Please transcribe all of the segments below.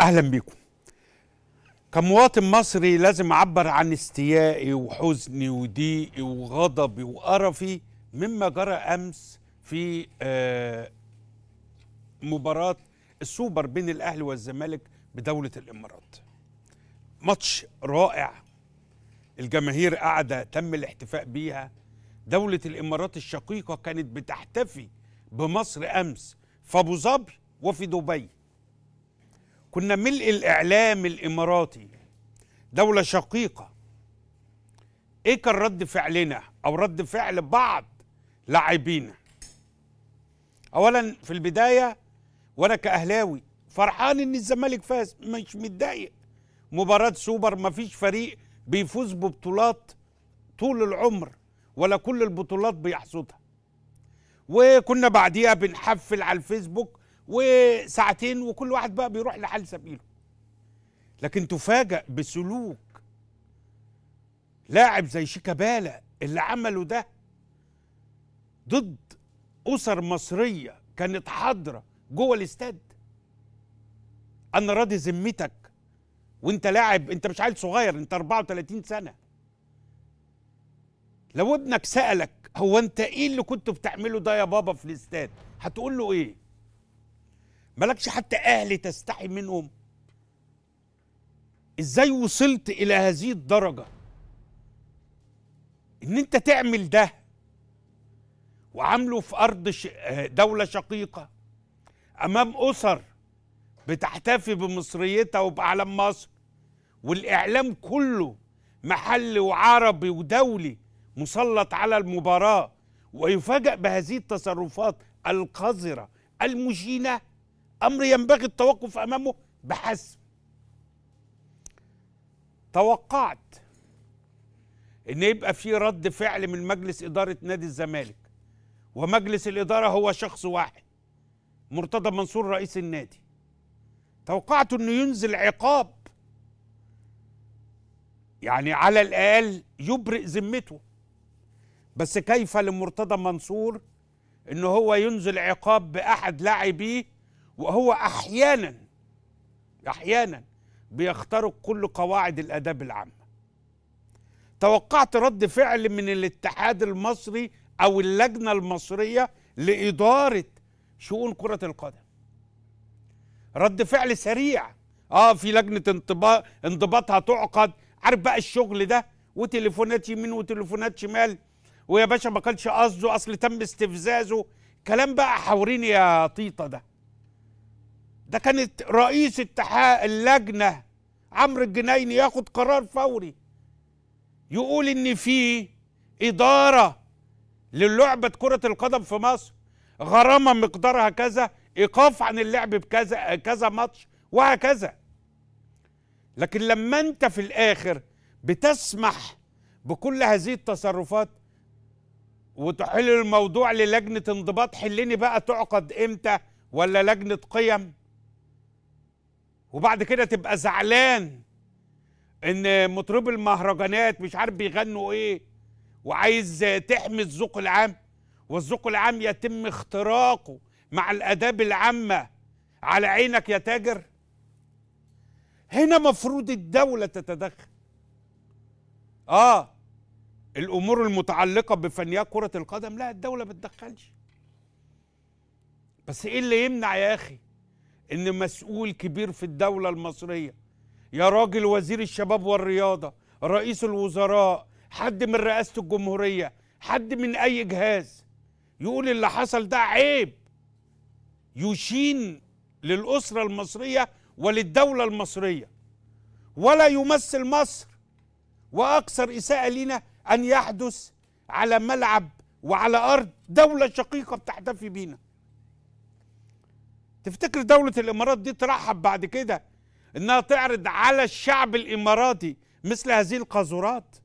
اهلا بيكم كمواطن مصري لازم اعبر عن استيائي وحزني وضيقي وغضبي وقرفي مما جرى امس في آه، مباراه السوبر بين الاهلي والزمالك بدوله الامارات ماتش رائع الجماهير قاعده تم الاحتفاء بيها دوله الامارات الشقيقه كانت بتحتفي بمصر امس في ابو ظبي وفي دبي كنا ملء الإعلام الإماراتي دولة شقيقة إيه كان رد فعلنا أو رد فعل بعض لاعبينا أولا في البداية وأنا كأهلاوي فرحان إن الزمالك فاز مش متضايق مباراة سوبر مفيش فريق بيفوز ببطولات طول العمر ولا كل البطولات بيحصدها وكنا بعديها بنحفل على الفيسبوك وساعتين وكل واحد بقى بيروح لحال سبيله لكن تفاجأ بسلوك لاعب زي شيكابالا اللي عمله ده ضد أسر مصرية كانت حاضرة جوه الاستاد أنا راضي ذمتك وأنت لاعب أنت مش عيل صغير أنت 34 سنة لو ابنك سألك هو أنت إيه اللي كنت بتعمله ده يا بابا في الاستاد هتقول له إيه؟ مالكش حتى اهل تستحي منهم ازاي وصلت الى هذه الدرجه ان انت تعمل ده وعامله في ارض دوله شقيقه امام اسر بتحتفي بمصريتها وبعلم مصر والاعلام كله محلي وعربي ودولي مسلط على المباراه ويفاجئ بهذه التصرفات القذره المشينه امر ينبغي التوقف امامه بحسب توقعت ان يبقى في رد فعل من مجلس اداره نادي الزمالك ومجلس الاداره هو شخص واحد مرتضى منصور رئيس النادي توقعت انه ينزل عقاب يعني على الاقل يبرئ ذمته بس كيف لمرتضى منصور ان هو ينزل عقاب باحد لاعبيه وهو احيانا احيانا بيخترق كل قواعد الاداب العامه توقعت رد فعل من الاتحاد المصري او اللجنه المصريه لاداره شؤون كره القدم رد فعل سريع اه في لجنه انضباط انضباط هتعقد عارف بقى الشغل ده وتليفونات يمين وتليفونات شمال ويا باشا ما كانش قصده اصل تم استفزازه كلام بقى حوريني يا طيطه ده ده كانت رئيس اتحاد اللجنه عمرو الجنايني ياخد قرار فوري يقول ان في اداره للعبه كره القدم في مصر غرامه مقدارها كذا ايقاف عن اللعب بكذا كذا ماتش وهكذا لكن لما انت في الاخر بتسمح بكل هذه التصرفات وتحل الموضوع للجنه انضباط حلني بقى تعقد امتى ولا لجنه قيم وبعد كده تبقى زعلان ان مطرب المهرجانات مش عارف بيغنوا ايه وعايز تحمي الذوق العام والذوق العام يتم اختراقه مع الاداب العامه على عينك يا تاجر هنا مفروض الدوله تتدخل اه الامور المتعلقه بفنيات كره القدم لا الدوله ما تدخلش بس ايه اللي يمنع يا اخي ان مسؤول كبير في الدوله المصريه يا راجل وزير الشباب والرياضه رئيس الوزراء حد من رئاسه الجمهوريه حد من اي جهاز يقول اللي حصل ده عيب يشين للاسره المصريه وللدوله المصريه ولا يمثل مصر واكثر اساءه لنا ان يحدث على ملعب وعلى ارض دوله شقيقه بتحتفي بينا تفتكر دولة الإمارات دي ترحب بعد كده إنها تعرض على الشعب الإماراتي مثل هذه القاذورات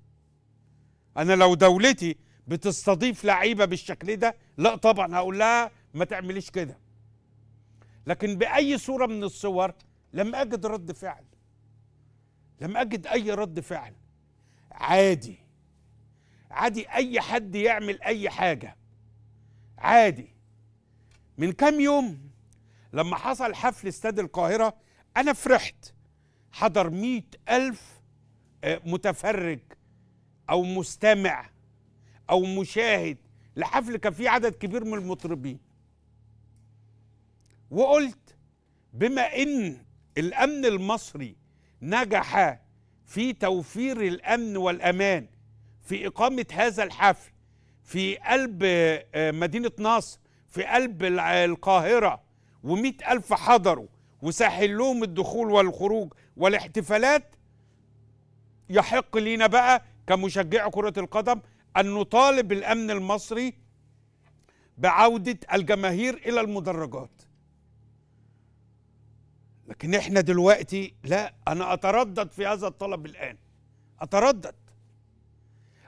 أنا لو دولتي بتستضيف لعيبة بالشكل ده لا طبعا هقول لها ما تعمليش كده لكن بأي صورة من الصور لم أجد رد فعل لم أجد أي رد فعل عادي عادي أي حد يعمل أي حاجة عادي من كام يوم لما حصل حفل استاد القاهرة أنا فرحت حضر مئة ألف آه، متفرج أو مستمع أو مشاهد لحفل كان فيه عدد كبير من المطربين وقلت بما إن الأمن المصري نجح في توفير الأمن والأمان في إقامة هذا الحفل في قلب آه، مدينة نصر في قلب القاهرة و ألف حضروا وسهل لهم الدخول والخروج والاحتفالات يحق لينا بقى كمشجعي كرة القدم أن نطالب الأمن المصري بعودة الجماهير إلى المدرجات لكن احنا دلوقتي لا أنا أتردد في هذا الطلب الآن أتردد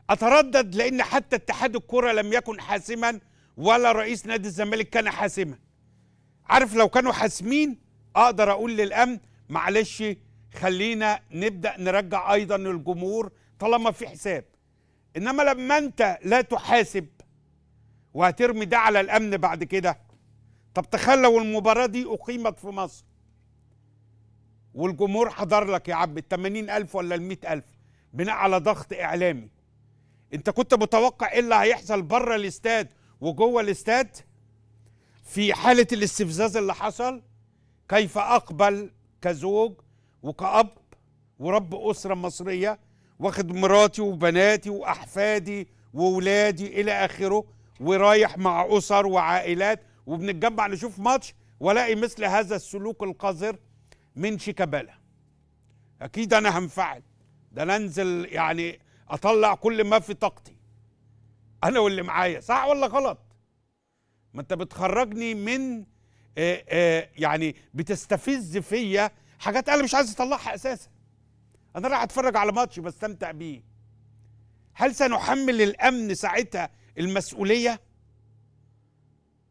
أتردد لأن حتى اتحاد الكرة لم يكن حاسما ولا رئيس نادي الزمالك كان حاسما عارف لو كانوا حاسمين اقدر اقول للامن معلش خلينا نبدا نرجع ايضا للجمهور طالما في حساب انما لما انت لا تحاسب وهترمي ده على الامن بعد كده طب تخيل لو المباراه دي اقيمت في مصر والجمهور حضر لك يا عم ال 80000 ولا ال 100000 بناء على ضغط اعلامي انت كنت متوقع ايه اللي هيحصل بره الاستاد وجوه الاستاد في حالة الاستفزاز اللي حصل كيف أقبل كزوج وكأب ورب أسرة مصرية واخد مراتي وبناتي وأحفادي وولادي إلى آخره ورايح مع أسر وعائلات وبنتجمع نشوف ماتش والاقي مثل هذا السلوك القذر من شيكابالا اكيد انا هنفعل ده انا انزل يعني اطلع كل ما في طاقتي انا واللي معايا صح ولا غلط ما انت بتخرجني من آآ آه، آآ آه، يعني بتستفز فيا حاجات انا مش عايز اطلعها اساسا انا رايح اتفرج على ماتش بستمتع بيه هل سنحمل الامن ساعتها المسؤوليه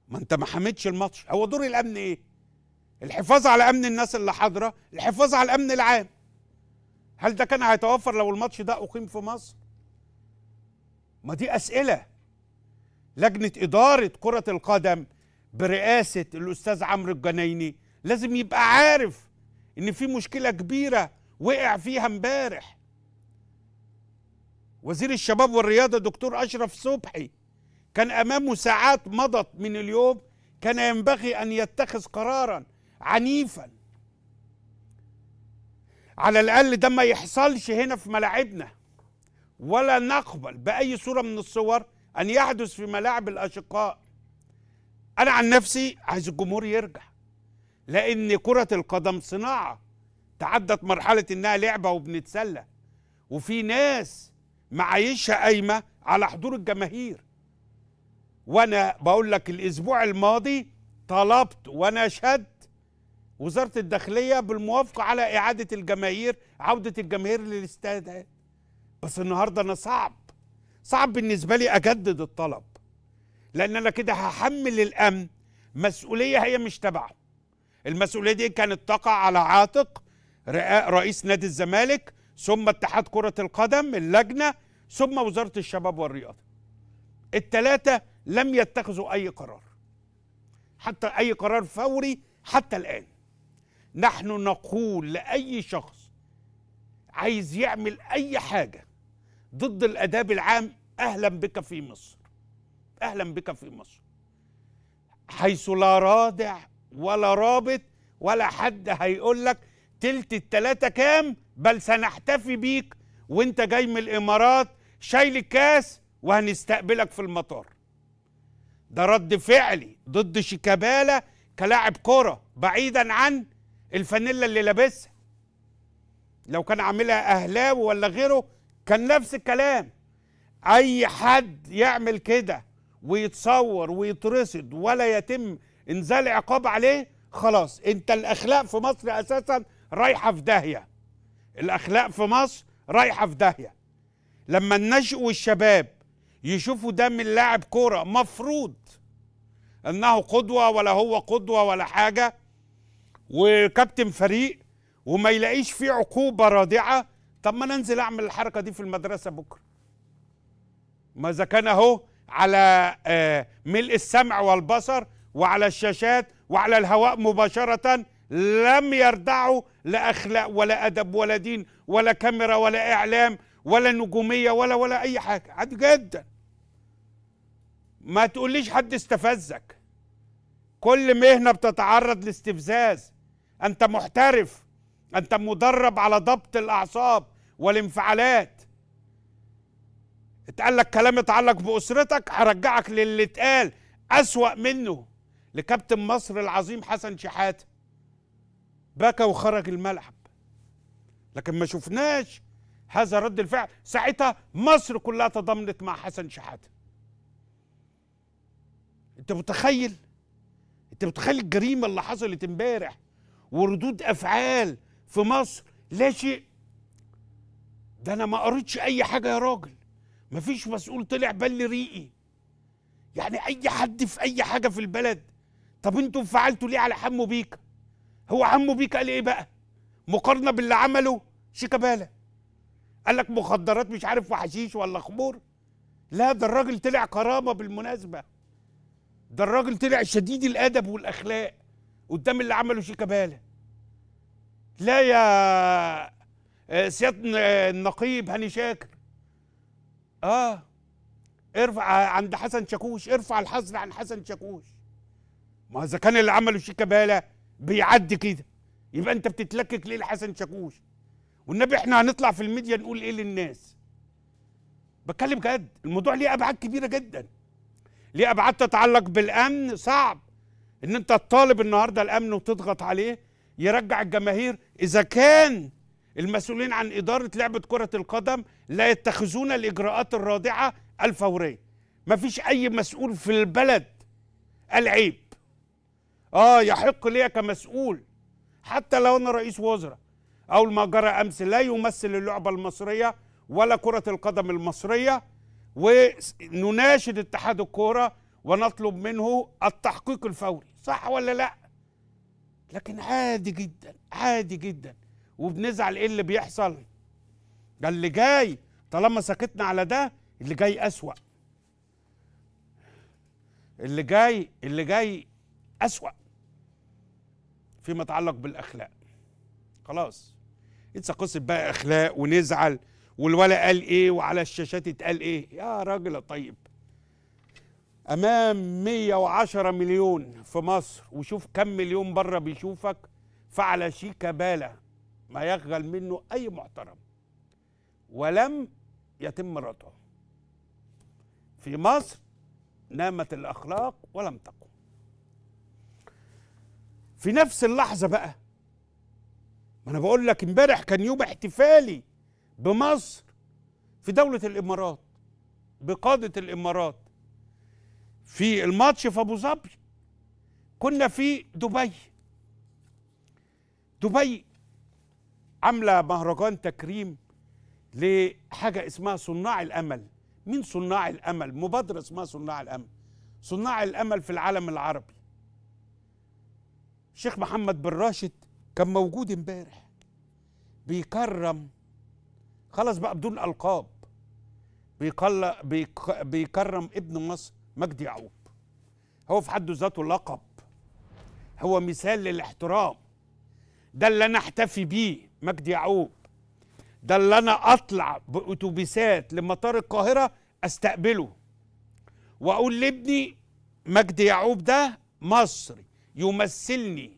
ما انت ما حمدش الماتش هو دور الامن ايه الحفاظ على امن الناس اللي حاضره الحفاظ على الامن العام هل ده كان هيتوفر لو الماتش ده اقيم في مصر ما دي اسئله لجنه اداره كره القدم برئاسه الاستاذ عمرو الجنايني لازم يبقى عارف ان في مشكله كبيره وقع فيها امبارح وزير الشباب والرياضه دكتور اشرف صبحي كان امامه ساعات مضت من اليوم كان ينبغي ان يتخذ قرارا عنيفا على الاقل ده ما يحصلش هنا في ملاعبنا ولا نقبل باي صوره من الصور أن يحدث في ملاعب الأشقاء أنا عن نفسي عايز الجمهور يرجع لأن كرة القدم صناعة تعدت مرحلة إنها لعبة وبنتسلى وفي ناس معايشها قايمة على حضور الجماهير وأنا بقول لك الأسبوع الماضي طلبت ونشدت وزارة الداخلية بالموافقة على إعادة الجماهير عودة الجماهير للاستاد بس النهاردة أنا صعب صعب بالنسبة لي أجدد الطلب لأن أنا كده هحمل الأمن مسؤولية هي مش تبعه المسؤولية دي كانت تقع على عاتق رئيس نادي الزمالك ثم اتحاد كرة القدم اللجنة ثم وزارة الشباب والرياضة التلاتة لم يتخذوا أي قرار حتى أي قرار فوري حتى الآن نحن نقول لأي شخص عايز يعمل أي حاجة ضد الاداب العام اهلا بك في مصر اهلا بك في مصر حيث لا رادع ولا رابط ولا حد هيقول لك تلت الثلاثه كام بل سنحتفي بيك وانت جاي من الامارات شايل الكاس وهنستقبلك في المطار ده رد فعلي ضد شيكابالا كلاعب كرة بعيدا عن الفانيلا اللي لابسها لو كان عاملها اهلاوي ولا غيره كان نفس الكلام اي حد يعمل كده ويتصور ويترصد ولا يتم انزال عقاب عليه خلاص انت الاخلاق في مصر اساسا رايحه في داهيه الاخلاق في مصر رايحه في داهيه لما النشأ والشباب يشوفوا ده من لاعب كوره مفروض انه قدوه ولا هو قدوه ولا حاجه وكابتن فريق وما يلاقيش فيه عقوبه رادعه طب ما ننزل اعمل الحركه دي في المدرسه بكره ما اذا كان اهو على آه، ملء السمع والبصر وعلى الشاشات وعلى الهواء مباشره لم يردعوا لا اخلاق ولا ادب ولا دين ولا كاميرا ولا اعلام ولا نجوميه ولا ولا اي حاجه عادي جدا ما تقوليش حد استفزك كل مهنه بتتعرض لاستفزاز انت محترف انت مدرب على ضبط الاعصاب والانفعالات اتقال لك كلام يتعلق بأسرتك هرجعك للي اتقال أسوأ منه لكابتن مصر العظيم حسن شحاتة بكى وخرج الملعب لكن ما شفناش هذا رد الفعل ساعتها مصر كلها تضامنت مع حسن شحاتة انت متخيل انت متخيل الجريمة اللي حصلت امبارح وردود أفعال في مصر لا شيء ده انا ما قريتش اي حاجه يا راجل مفيش مسؤول طلع بل ريقي يعني اي حد في اي حاجه في البلد طب انتوا انفعلتوا ليه على حمو بيكا هو حمو بيكا قال ايه بقى مقارنه باللي عمله شيكابالا قال لك مخدرات مش عارف وحشيش ولا خمور لا ده الراجل طلع كرامه بالمناسبه ده الراجل طلع شديد الادب والاخلاق قدام اللي عمله شيكابالا لا يا آه، سياده آه، النقيب هاني شاكر اه ارفع عند حسن شاكوش ارفع الحظر عن حسن شاكوش ما اذا كان اللي عمله شيكا بالا بيعدي كده يبقى انت بتتلكك ليه لحسن شاكوش والنبي احنا هنطلع في الميديا نقول ايه للناس بتكلم جد الموضوع ليه ابعاد كبيره جدا ليه ابعاد تتعلق بالامن صعب ان انت تطالب النهارده الامن وتضغط عليه يرجع الجماهير اذا كان المسؤولين عن إدارة لعبة كرة القدم لا يتخذون الإجراءات الرادعة الفورية مفيش أي مسؤول في البلد العيب آه يحق لي كمسؤول حتى لو أنا رئيس وزراء أو ما جرى أمس لا يمثل اللعبة المصرية ولا كرة القدم المصرية ونناشد اتحاد الكورة ونطلب منه التحقيق الفوري صح ولا لا لكن عادي جدا عادي جدا وبنزعل ايه اللي بيحصل ده اللي جاي طالما سكتنا على ده اللي جاي اسوا اللي جاي اللي جاي اسوا فيما يتعلق بالاخلاق خلاص انسى قصه بقى اخلاق ونزعل والولا قال ايه وعلى الشاشات اتقال ايه يا راجل طيب امام 110 مليون في مصر وشوف كم مليون بره بيشوفك فعلى شيكا باله ما يغل منه أي محترم ولم يتم ردعه في مصر نامت الأخلاق ولم تقم في نفس اللحظة بقى ما أنا بقول لك امبارح كان يوم احتفالي بمصر في دولة الإمارات بقادة الإمارات في الماتش في أبو ظبي كنا في دبي دبي عامله مهرجان تكريم لحاجه اسمها صناع الامل مين صناع الامل مبادره اسمها صناع الامل صناع الامل في العالم العربي الشيخ محمد بن راشد كان موجود امبارح بيكرم خلاص بقى بدون القاب بيقل بيك بيكرم ابن مصر مجدي يعقوب هو في حد ذاته لقب هو مثال للاحترام ده اللي انا احتفي بيه مجدي يعقوب ده اللي انا اطلع باتوبيسات لمطار القاهره استقبله واقول لابني مجدي يعقوب ده مصري يمثلني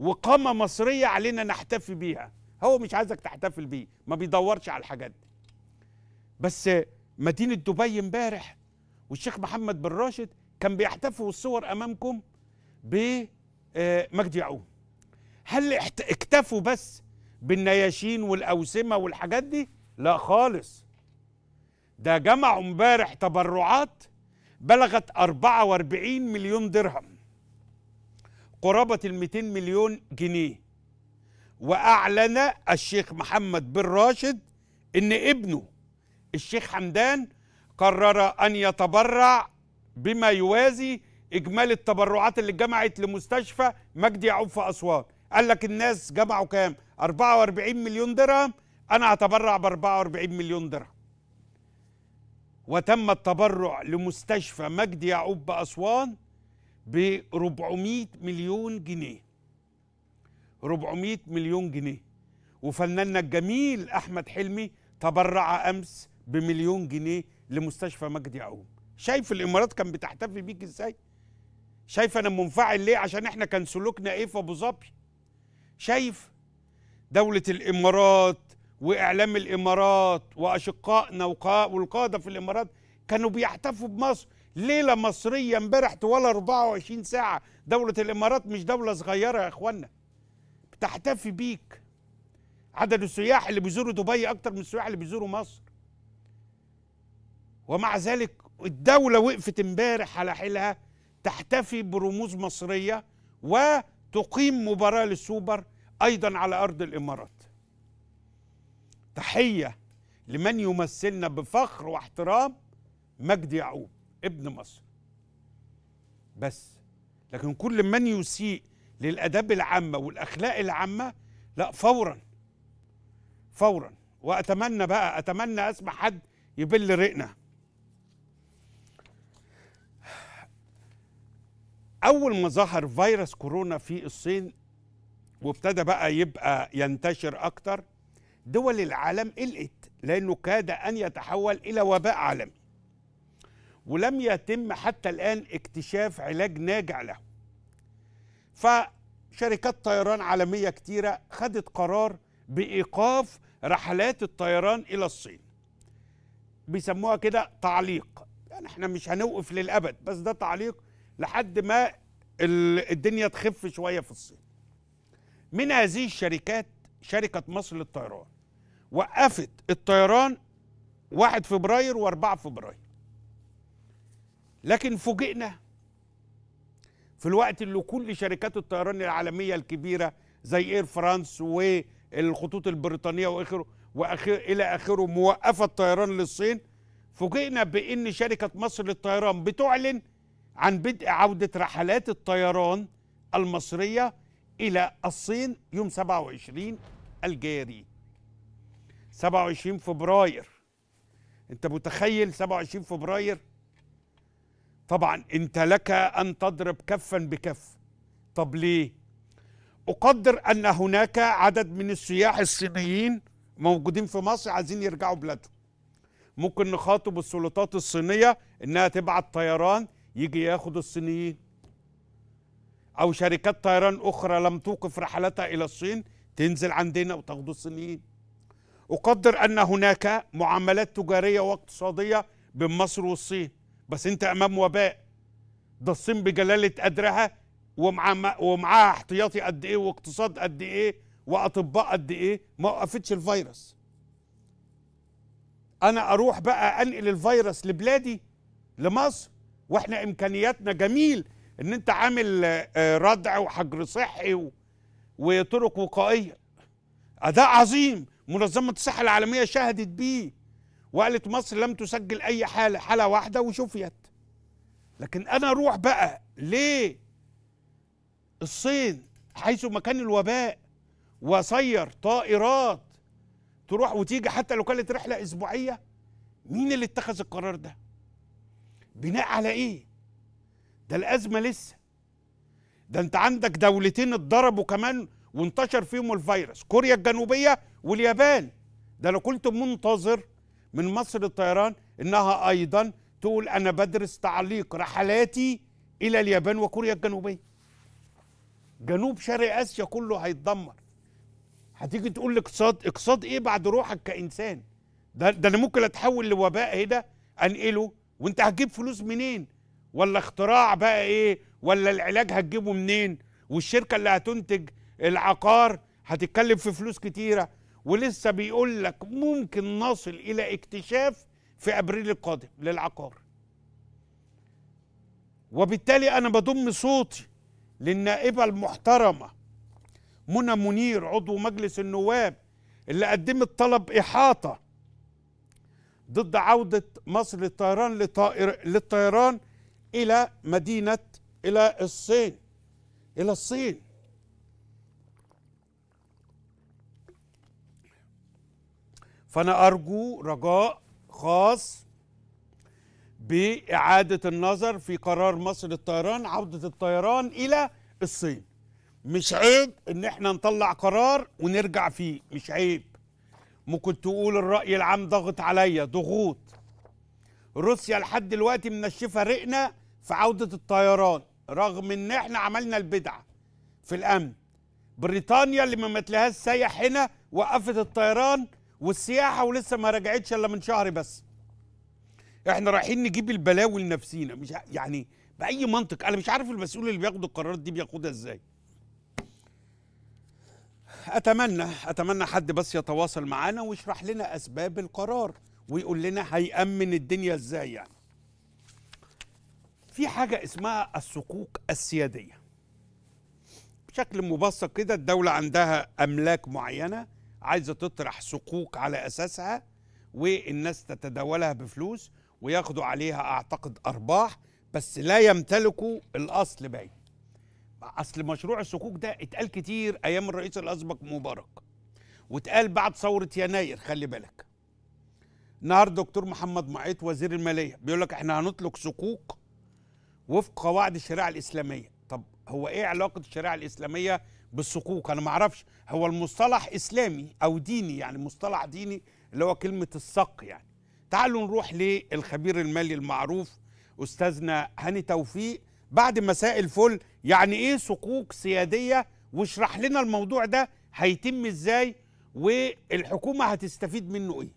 وقامه مصريه علينا نحتفي بيها هو مش عايزك تحتفل بيه ما بيدورش على الحاجات دي بس مدينه دبي امبارح والشيخ محمد بن راشد كان بيحتفوا الصور امامكم بمجدي آه، يعقوب هل اكتفوا بس بالنياشين والأوسمة والحاجات دي لا خالص ده جمعوا امبارح تبرعات بلغت 44 مليون درهم قرابة ال 200 مليون جنيه وأعلن الشيخ محمد بن راشد إن ابنه الشيخ حمدان قرر أن يتبرع بما يوازي إجمالي التبرعات اللي اتجمعت لمستشفى مجدي يعقوب في أسوان قال لك الناس جمعوا كام 44 مليون درهم انا هتبرع ب 44 مليون درهم وتم التبرع لمستشفى مجد يعقوب باسوان ب 400 مليون جنيه 400 مليون جنيه وفناننا الجميل احمد حلمي تبرع امس بمليون جنيه لمستشفى مجد يعقوب شايف الامارات كان بتحتفي بيك ازاي شايف انا منفعل ليه عشان احنا كان سلوكنا ايه في ابو ظبي شايف دولة الإمارات وإعلام الإمارات وأشقائنا والقادة في الإمارات كانوا بيحتفوا بمصر ليلة مصرية امبارح طوال 24 ساعة دولة الإمارات مش دولة صغيرة يا إخوانا بتحتفي بيك عدد السياح اللي بيزوروا دبي أكتر من السياح اللي بيزوروا مصر ومع ذلك الدولة وقفت امبارح على حيلها تحتفي برموز مصرية و تقيم مباراة للسوبر أيضا على أرض الإمارات تحية لمن يمثلنا بفخر واحترام مجدي يعقوب ابن مصر بس لكن كل من يسيء للآداب العامة والأخلاق العامة لا فورا فورا وأتمنى بقى أتمنى أسمع حد يبل رقنا اول ما ظهر فيروس كورونا في الصين وابتدى بقى يبقى ينتشر اكتر دول العالم قلقت لانه كاد ان يتحول الى وباء عالمي ولم يتم حتى الان اكتشاف علاج ناجع له فشركات طيران عالميه كتيره خدت قرار بايقاف رحلات الطيران الى الصين بيسموها كده تعليق يعني احنا مش هنوقف للابد بس ده تعليق لحد ما الدنيا تخف شويه في الصين من هذه الشركات شركه مصر للطيران وقفت الطيران 1 فبراير و4 فبراير لكن فوجئنا في الوقت اللي كل شركات الطيران العالميه الكبيره زي اير فرانس والخطوط البريطانيه واخره واخر الى اخره موقفه الطيران للصين فوجئنا بان شركه مصر للطيران بتعلن عن بدء عودة رحلات الطيران المصرية إلى الصين يوم 27 الجاري 27 فبراير أنت متخيل 27 فبراير طبعا أنت لك أن تضرب كفا بكف طب ليه أقدر أن هناك عدد من السياح الصينيين موجودين في مصر عايزين يرجعوا بلادهم ممكن نخاطب السلطات الصينية إنها تبعت طيران يجي ياخد الصينيين أو شركات طيران أخرى لم توقف رحلتها إلى الصين تنزل عندنا وتاخد الصينيين أقدر أن هناك معاملات تجارية واقتصادية بين مصر والصين بس أنت أمام وباء ده الصين بجلالة قدرها ومعاها ومعاها احتياطي قد إيه واقتصاد قد إيه وأطباء قد إيه ما وقفتش الفيروس أنا أروح بقى أنقل الفيروس لبلادي لمصر واحنا امكانياتنا جميل ان انت عامل آه، آه، ردع وحجر صحي وطرق وقائيه اداء عظيم منظمه الصحه العالميه شهدت بيه وقالت مصر لم تسجل اي حاله حاله واحده وشفيت لكن انا اروح بقى ليه الصين حيث مكان الوباء وصير طائرات تروح وتيجي حتى لو كانت رحله اسبوعيه مين اللي اتخذ القرار ده بناء على ايه ده الازمه لسه ده انت عندك دولتين اتضربوا كمان وانتشر فيهم الفيروس كوريا الجنوبيه واليابان ده انا كنت منتظر من مصر الطيران انها ايضا تقول انا بدرس تعليق رحلاتي الى اليابان وكوريا الجنوبيه جنوب شرق اسيا كله هيتدمر هتيجي تقول لي اقتصاد اقتصاد ايه بعد روحك كانسان ده ده انا ممكن اتحول لوباء هنا انقله وانت هتجيب فلوس منين ولا اختراع بقى ايه ولا العلاج هتجيبه منين والشركه اللي هتنتج العقار هتتكلم في فلوس كتيره ولسه بيقول لك ممكن نصل الى اكتشاف في ابريل القادم للعقار وبالتالي انا بضم صوتي للنائبه المحترمه منى منير عضو مجلس النواب اللي قدمت طلب احاطه ضد عودة مصر للطيران لطائر للطيران إلى مدينة إلى الصين إلى الصين فأنا أرجو رجاء خاص بإعادة النظر في قرار مصر للطيران عودة الطيران إلى الصين مش عيب إن إحنا نطلع قرار ونرجع فيه مش عيب ممكن تقول الرأي العام ضغط عليا ضغوط روسيا لحد دلوقتي منشفة رقنا في عودة الطيران رغم ان احنا عملنا البدعة في الامن بريطانيا اللي ما متلهاش سايح هنا وقفت الطيران والسياحة ولسه ما رجعتش الا من شهر بس احنا رايحين نجيب البلاوي لنفسينا مش يعني باي منطق انا مش عارف المسؤول اللي بياخد القرارات دي بياخدها ازاي اتمنى اتمنى حد بس يتواصل معانا ويشرح لنا اسباب القرار ويقول لنا هيأمن الدنيا ازاي يعني في حاجة اسمها الصكوك السيادية بشكل مبسط كده الدولة عندها أملاك معينة عايزة تطرح صكوك على أساسها والناس تتداولها بفلوس وياخدوا عليها أعتقد أرباح بس لا يمتلكوا الأصل باين اصل مشروع الصكوك ده اتقال كتير ايام الرئيس الاسبق مبارك واتقال بعد ثوره يناير خلي بالك نهار دكتور محمد معيط وزير الماليه بيقول لك احنا هنطلق صكوك وفق قواعد الشريعه الاسلاميه طب هو ايه علاقه الشريعه الاسلاميه بالصكوك انا ما اعرفش هو المصطلح اسلامي او ديني يعني مصطلح ديني اللي هو كلمه السق يعني تعالوا نروح للخبير المالي المعروف استاذنا هاني توفيق بعد مساء الفل يعني ايه صكوك سياديه واشرح لنا الموضوع ده هيتم ازاي والحكومه هتستفيد منه ايه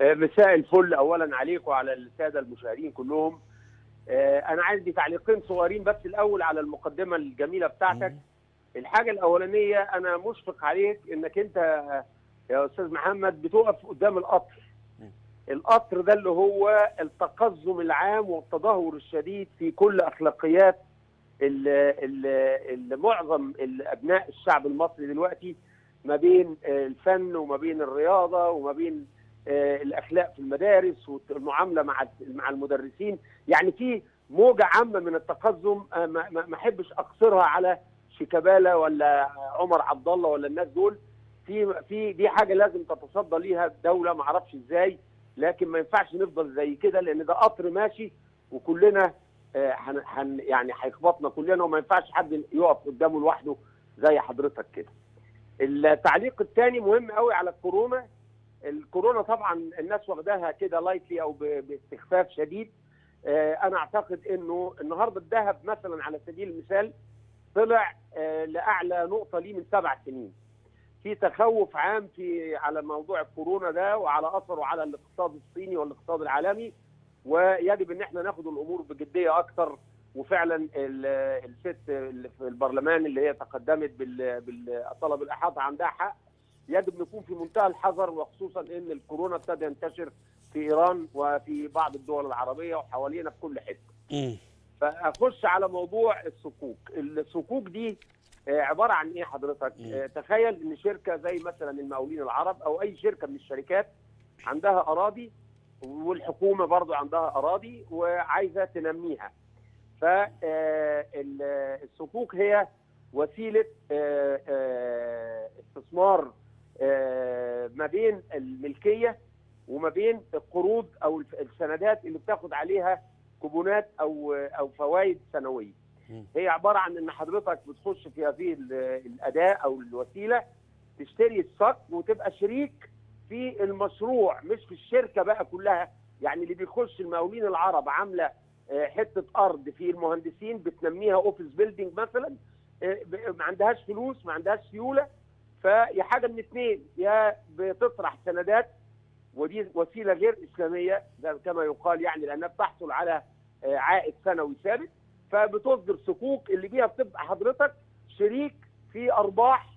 آه، مساء الفل اولا عليكم وعلى الساده المشاهدين كلهم آه، انا عندي تعليقين صغيرين بس الاول على المقدمه الجميله بتاعتك الحاجه الاولانيه انا مشفق عليك انك انت يا استاذ محمد بتقف قدام القطر القطر ده اللي هو التقزم العام والتدهور الشديد في كل اخلاقيات اللي معظم ابناء الشعب المصري دلوقتي ما بين الفن وما بين الرياضه وما بين آه، الاخلاق في المدارس والمعامله مع مع المدرسين يعني في موجه عامه من التقزم آه، ما احبش اقصرها على شيكابالا ولا عمر عبد الله ولا الناس دول في في دي حاجه لازم تتصدى ليها الدوله ما اعرفش ازاي لكن ما ينفعش نفضل زي كده لان ده قطر ماشي وكلنا آه، هن يعني هيخبطنا كلنا وما ينفعش حد يقف قدامه لوحده زي حضرتك كده. التعليق الثاني مهم قوي على الكورونا الكورونا طبعا الناس واخداها كده لايتلي او باستخفاف شديد آه، انا اعتقد انه النهارده الذهب مثلا على سبيل المثال طلع آه، لاعلى نقطه ليه من سبع سنين في تخوف عام في على موضوع الكورونا ده وعلى اثره على الاقتصاد الصيني والاقتصاد العالمي ويجب ان احنا ناخد الامور بجديه اكثر وفعلا الست اللي في البرلمان اللي هي تقدمت بالطلب الاحاطه عندها حق يجب نكون في منتهى الحذر وخصوصا ان الكورونا ابتدى ينتشر في ايران وفي بعض الدول العربيه وحوالينا في كل حته. فاخش على موضوع الصكوك، الصكوك دي آه، عباره عن ايه حضرتك؟ آه، تخيل ان شركه زي مثلا المقاولين العرب او اي شركه من الشركات عندها اراضي والحكومه برضو عندها اراضي وعايزه تنميها. فالصكوك آه، هي وسيله استثمار ما بين الملكيه وما بين القروض او السندات اللي بتاخد عليها كوبونات او او فوائد سنويه. هي عباره عن ان حضرتك بتخش في هذه الاداه او الوسيله تشتري الصك وتبقى شريك في المشروع مش في الشركه بقى كلها يعني اللي بيخش المقاولين العرب عامله آه، حته ارض في المهندسين بتنميها اوفيس بيلدينج مثلا آه، ما عندهاش فلوس ما عندهاش سيوله فيا حاجه من اثنين يا بتطرح سندات ودي وسيله غير اسلاميه كما يقال يعني لانها بتحصل على آه، عائد سنوي ثابت فبتصدر صكوك اللي بيها بتبقى حضرتك شريك في ارباح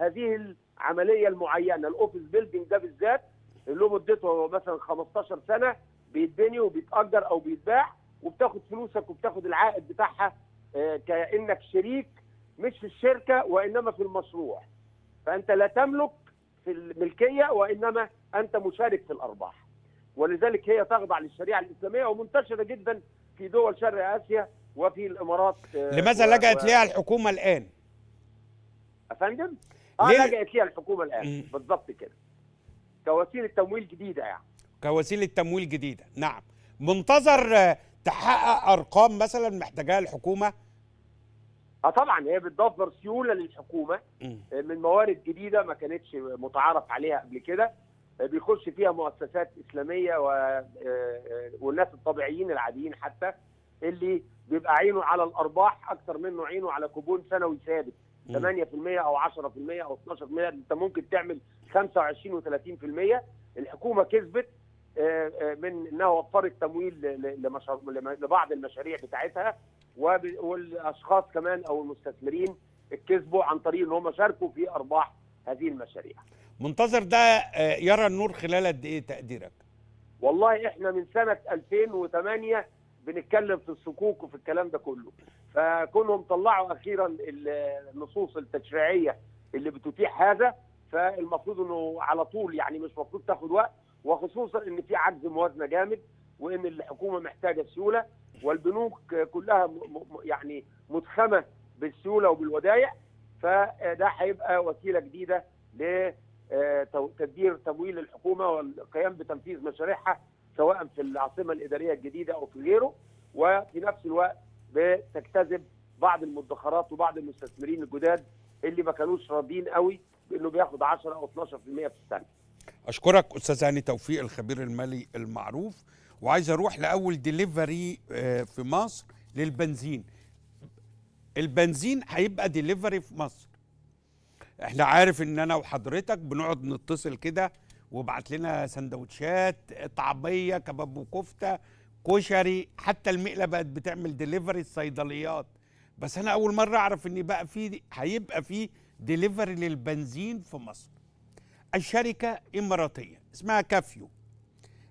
هذه العمليه المعينه الاوفيس بيلدينج ده بالذات اللي مدته مثلا 15 سنه بيتبني وبيتاجر او بيتباع وبتاخد فلوسك وبتاخد العائد بتاعها آه، كانك شريك مش في الشركه وانما في المشروع فانت لا تملك في الملكيه وانما انت مشارك في الارباح ولذلك هي تخضع للشريعه الاسلاميه ومنتشره جدا في دول شرق اسيا وفي الامارات آه، لماذا لجأت ليها الحكومه الان؟ افندم؟ اه ليه... لجأت ليها الحكومه الان بالظبط كده كوسيله تمويل جديده يعني كوسيله تمويل جديده نعم منتظر آه، تحقق ارقام مثلا محتاجاها الحكومه؟ اه طبعا هي بتضفر سيوله للحكومه م. آه، من موارد جديده ما كانتش متعارف عليها قبل كده بيخش فيها مؤسسات اسلاميه و... والناس الطبيعيين العاديين حتى اللي بيبقى عينه على الارباح اكتر منه عينه على كوبون سنوي ثابت 8% او 10% او 12% انت ممكن تعمل 25 و30% الحكومه كسبت آه، آه، من انها وفرت تمويل لبعض المشاريع بتاعتها والاشخاص كمان او المستثمرين كسبوا عن طريق ان هم شاركوا في ارباح هذه المشاريع. منتظر ده آه، يرى النور خلال قد ايه تقديرك؟ والله احنا من سنه 2008 بنتكلم في الصكوك وفي الكلام ده كله فكونهم طلعوا اخيرا النصوص التشريعيه اللي بتتيح هذا فالمفروض انه على طول يعني مش مفروض تاخد وقت وخصوصا ان في عجز موازنه جامد وان الحكومه محتاجه سيوله والبنوك كلها يعني متخمه بالسيوله وبالودائع فده هيبقى وسيله جديده لتدبير تمويل الحكومه والقيام بتنفيذ مشاريعها سواء في العاصمه الاداريه الجديده او في غيره وفي نفس الوقت بتجتذب بعض المدخرات وبعض المستثمرين الجداد اللي ما كانوش راضيين قوي بانه بياخد 10 او 12% في السنه. اشكرك استاذ هاني توفيق الخبير المالي المعروف وعايز اروح لاول ديليفري آه، في مصر للبنزين. البنزين هيبقى ديليفري في مصر. احنا عارف ان انا وحضرتك بنقعد نتصل كده وبعت لنا سندوتشات طعميه كباب وكفته كشري حتى المقله بقت بتعمل ديليفري الصيدليات بس انا اول مره اعرف ان بقى في هيبقى في ديليفري للبنزين في مصر الشركه اماراتيه اسمها كافيو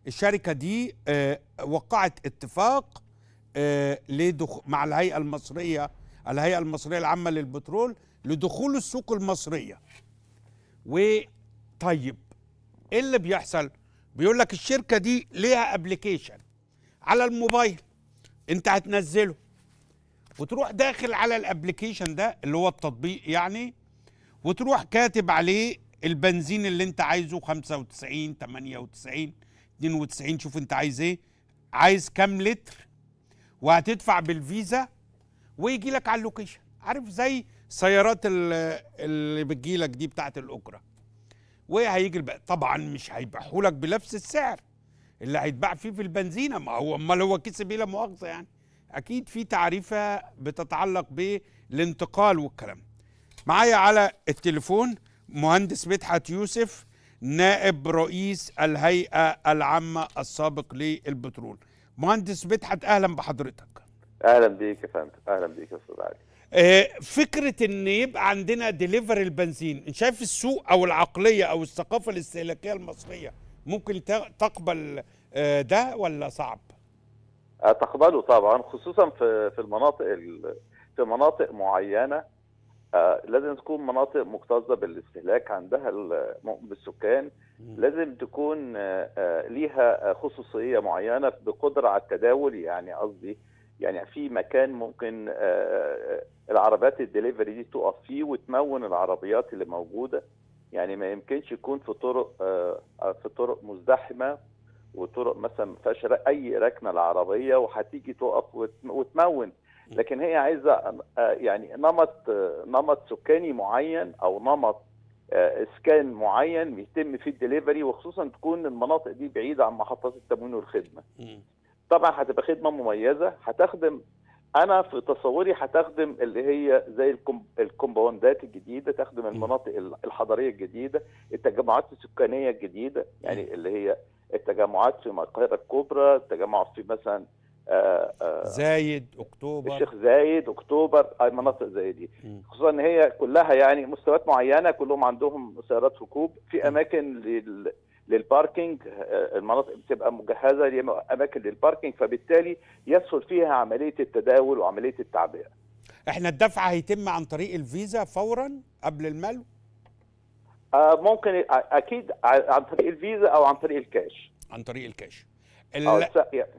الشركه دي آه، وقعت اتفاق آه، مع الهيئه المصريه الهيئه المصريه العامه للبترول لدخول السوق المصريه وطيب ايه اللي بيحصل بيقول لك الشركه دي ليها ابلكيشن على الموبايل انت هتنزله وتروح داخل على الابلكيشن ده اللي هو التطبيق يعني وتروح كاتب عليه البنزين اللي انت عايزه 95 98 92 شوف انت عايز ايه عايز كام لتر وهتدفع بالفيزا ويجي لك على اللوكيشن عارف زي سيارات اللي بتجي لك دي بتاعت الاجره وهيجي الب... طبعا مش هيبيعوا لك بنفس السعر اللي هيتباع فيه في البنزينه ما هو امال هو كسب ايه لا مؤاخذه يعني اكيد في تعريفه بتتعلق بالانتقال والكلام معايا على التليفون مهندس مدحت يوسف نائب رئيس الهيئه العامه السابق للبترول مهندس مدحت اهلا بحضرتك اهلا بيك يا فندم اهلا بيك يا استاذ علي آه، فكره ان يبقى عندنا ديليفري البنزين انت شايف السوق او العقليه او الثقافه الاستهلاكيه المصريه ممكن تقبل آه، ده ولا صعب آه، تقبله طبعا خصوصا في في المناطق في مناطق معينه لازم تكون مناطق مكتظه بالاستهلاك عندها بالسكان لازم تكون ليها خصوصيه معينه بقدره على التداول يعني قصدي يعني في مكان ممكن آه، آه، العربيات الدليفري دي تقف فيه وتمون العربيات اللي موجوده يعني ما يمكنش يكون في طرق آه، في طرق مزدحمه وطرق مثلا ما فيهاش اي ركنه العربيه وهتيجي تقف وتمون لكن هي عايزه يعني نمط نمط سكاني معين او نمط اسكان معين بيتم فيه الدليفري وخصوصا تكون المناطق دي بعيده عن محطات التموين والخدمه. طبعا هتبقى خدمه مميزه هتخدم انا في تصوري هتخدم اللي هي زي الكومباوندات الجديده تخدم المناطق الحضريه الجديده التجمعات السكانيه الجديده يعني اللي هي التجمعات في القاهره الكبرى التجمع في مثلا آآ آه، آآ آه، زايد اكتوبر الشيخ زايد اكتوبر اي مناطق زي دي خصوصا ان هي كلها يعني مستويات معينه كلهم عندهم سيارات ركوب في اماكن لل للباركينج آه، المناطق بتبقى مجهزه اماكن للباركينج فبالتالي يسهل فيها عمليه التداول وعمليه التعبئه احنا الدفع هيتم عن طريق الفيزا فورا قبل الملو آه ممكن آه، اكيد عن طريق الفيزا او عن طريق الكاش عن طريق الكاش آه،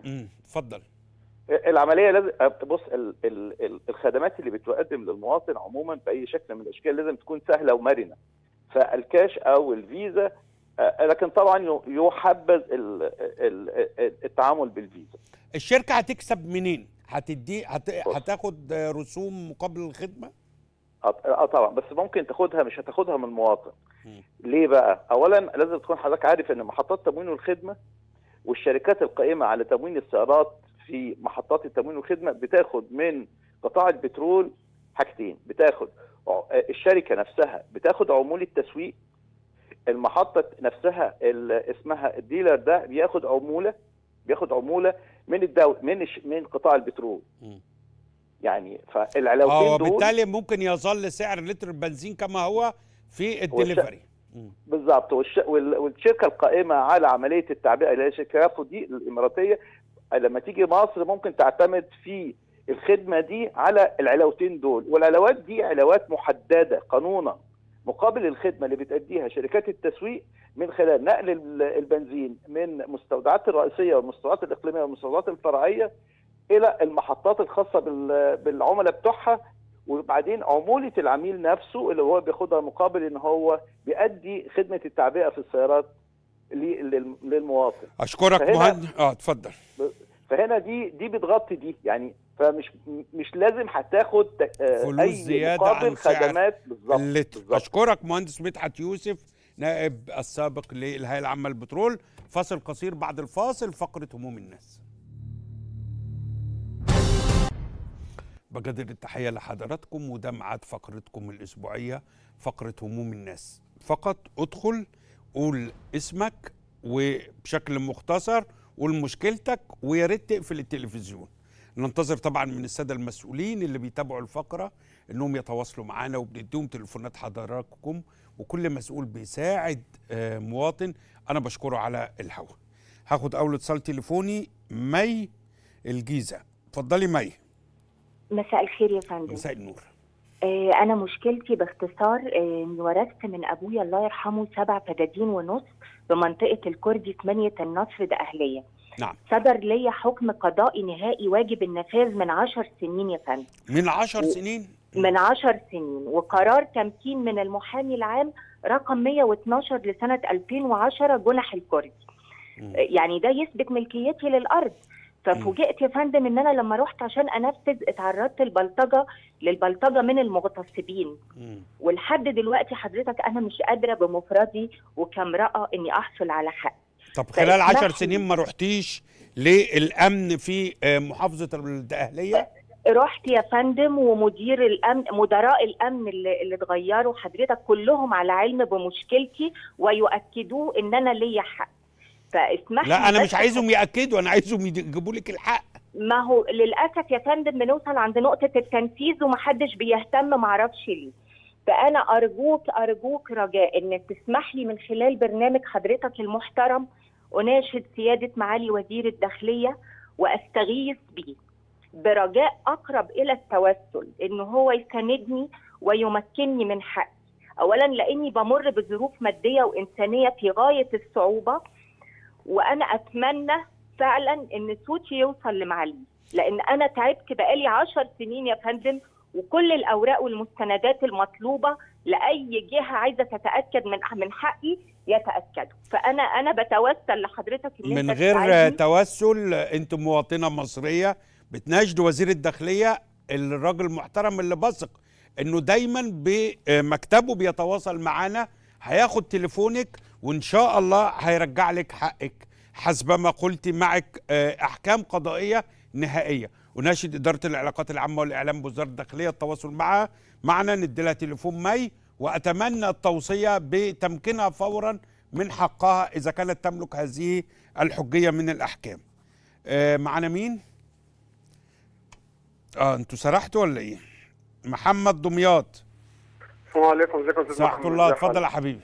اتفضل العمليه لازم بص الخدمات اللي بتقدم للمواطن عموما باي شكل من الاشكال لازم تكون سهله ومرنه فالكاش او الفيزا آه، لكن طبعا يحبذ التعامل بالفيزا الشركه هتكسب منين هتدي هت... هتاخد رسوم مقابل الخدمه اه طبعا بس ممكن تاخدها مش هتاخدها من المواطن ليه بقى اولا لازم تكون حضرتك عارف ان محطات تموين والخدمه والشركات القائمه على تموين السيارات في محطات التموين والخدمه بتاخد من قطاع البترول حاجتين بتاخد آه، الشركه نفسها بتاخد عموله تسويق المحطه نفسها اللي اسمها الديلر ده بياخد عموله بياخد عموله من الدول من من قطاع البترول م. يعني فالعلاوتين دول وبالتالي ممكن يظل سعر لتر البنزين كما هو في الدليفري بالظبط والش... والشركه القائمه على عمليه التعبئه اللي هي شركه دي الاماراتيه لما تيجي مصر ممكن تعتمد في الخدمه دي على العلاوتين دول والعلاوات دي علاوات محدده قانونا مقابل الخدمة اللي بتأديها شركات التسويق من خلال نقل البنزين من المستودعات الرئيسية والمستودعات الإقليمية والمستودعات الفرعية إلى المحطات الخاصة بالعملاء بتوعها وبعدين عمولة العميل نفسه اللي هو بياخدها مقابل إن هو بيأدي خدمة التعبئة في السيارات للمواطن أشكرك مهند آه اتفضل فهنا دي دي بتغطي دي يعني فمش مش لازم هتاخد آه، فلوس اي زياده عن خدمات بالظبط اشكرك مهندس مدحت يوسف نائب السابق للهيئه العامه للبترول فاصل قصير بعد الفاصل فقره هموم الناس بجدد التحيه لحضراتكم وده ميعاد فقرتكم الاسبوعيه فقره هموم الناس فقط ادخل قول اسمك وبشكل مختصر قول مشكلتك ويا ريت تقفل التلفزيون ننتظر طبعا من الساده المسؤولين اللي بيتابعوا الفقره انهم يتواصلوا معانا وبنديهم تليفونات حضراتكم وكل مسؤول بيساعد آه، مواطن انا بشكره على الهوا هاخد اول اتصال تليفوني مي الجيزه اتفضلي مي مساء الخير يا فندم مساء النور آه، انا مشكلتي باختصار اني ورثت من ابويا الله يرحمه سبع فدادين ونص بمنطقه الكردي 8 النصر ده اهليه نعم صدر لي حكم قضائي نهائي واجب النفاذ من عشر سنين يا فندم من عشر و... سنين؟ من عشر سنين وقرار تمكين من المحامي العام رقم 112 لسنة 2010 جنح الكردي يعني ده يثبت ملكيتي للأرض ففوجئت يا فندم ان انا لما رحت عشان انفذ اتعرضت البلطجه للبلطجه من المغتصبين ولحد دلوقتي حضرتك انا مش قادره بمفردي وكامراه اني احصل على حق طب طيب، خلال عشر سنين ما رحتيش للامن في آه، محافظه الاهليه رحت يا فندم ومدير الامن مدراء الامن اللي اتغيروا حضرتك كلهم على علم بمشكلتي ويؤكدوه ان انا ليا حق فاسمح لا انا مش عايزهم ياكدوا انا عايزهم يجيبوا لك الحق ما هو للاسف يا فندم بنوصل عند نقطه التنفيذ ومحدش بيهتم معرفش ليه فانا ارجوك ارجوك رجاء انك تسمح لي من خلال برنامج حضرتك المحترم أناشد سيادة معالي وزير الداخلية وأستغيث به برجاء أقرب إلى التوسل إن هو يساندني ويمكنني من حقي أولا لأني بمر بظروف مادية وإنسانية في غاية الصعوبة وأنا أتمنى فعلا إن صوتي يوصل لمعالي لأن أنا تعبت بقالي عشر سنين يا فندم وكل الأوراق والمستندات المطلوبة لأي جهة عايزة تتأكد من من حقي يتاكدوا فانا انا بتوسل لحضرتك من غير توسل انت مواطنه مصريه بتناشد وزير الداخليه الراجل المحترم اللي بثق انه دايما بمكتبه بيتواصل معانا هياخد تليفونك وان شاء الله هيرجع لك حقك حسب ما قلتي معك آه، احكام قضائيه نهائيه وناشد اداره العلاقات العامه والاعلام بوزاره الداخليه التواصل معها معنا ندي لها تليفون مي وأتمنى التوصية بتمكينها فورا من حقها إذا كانت تملك هذه الحجية من الأحكام آه معنا مين؟ اه انتوا سرحتوا ولا ايه؟ محمد دمياط السلام عليكم ازيكم يا استاذ محمد الله اتفضل يا حبيبي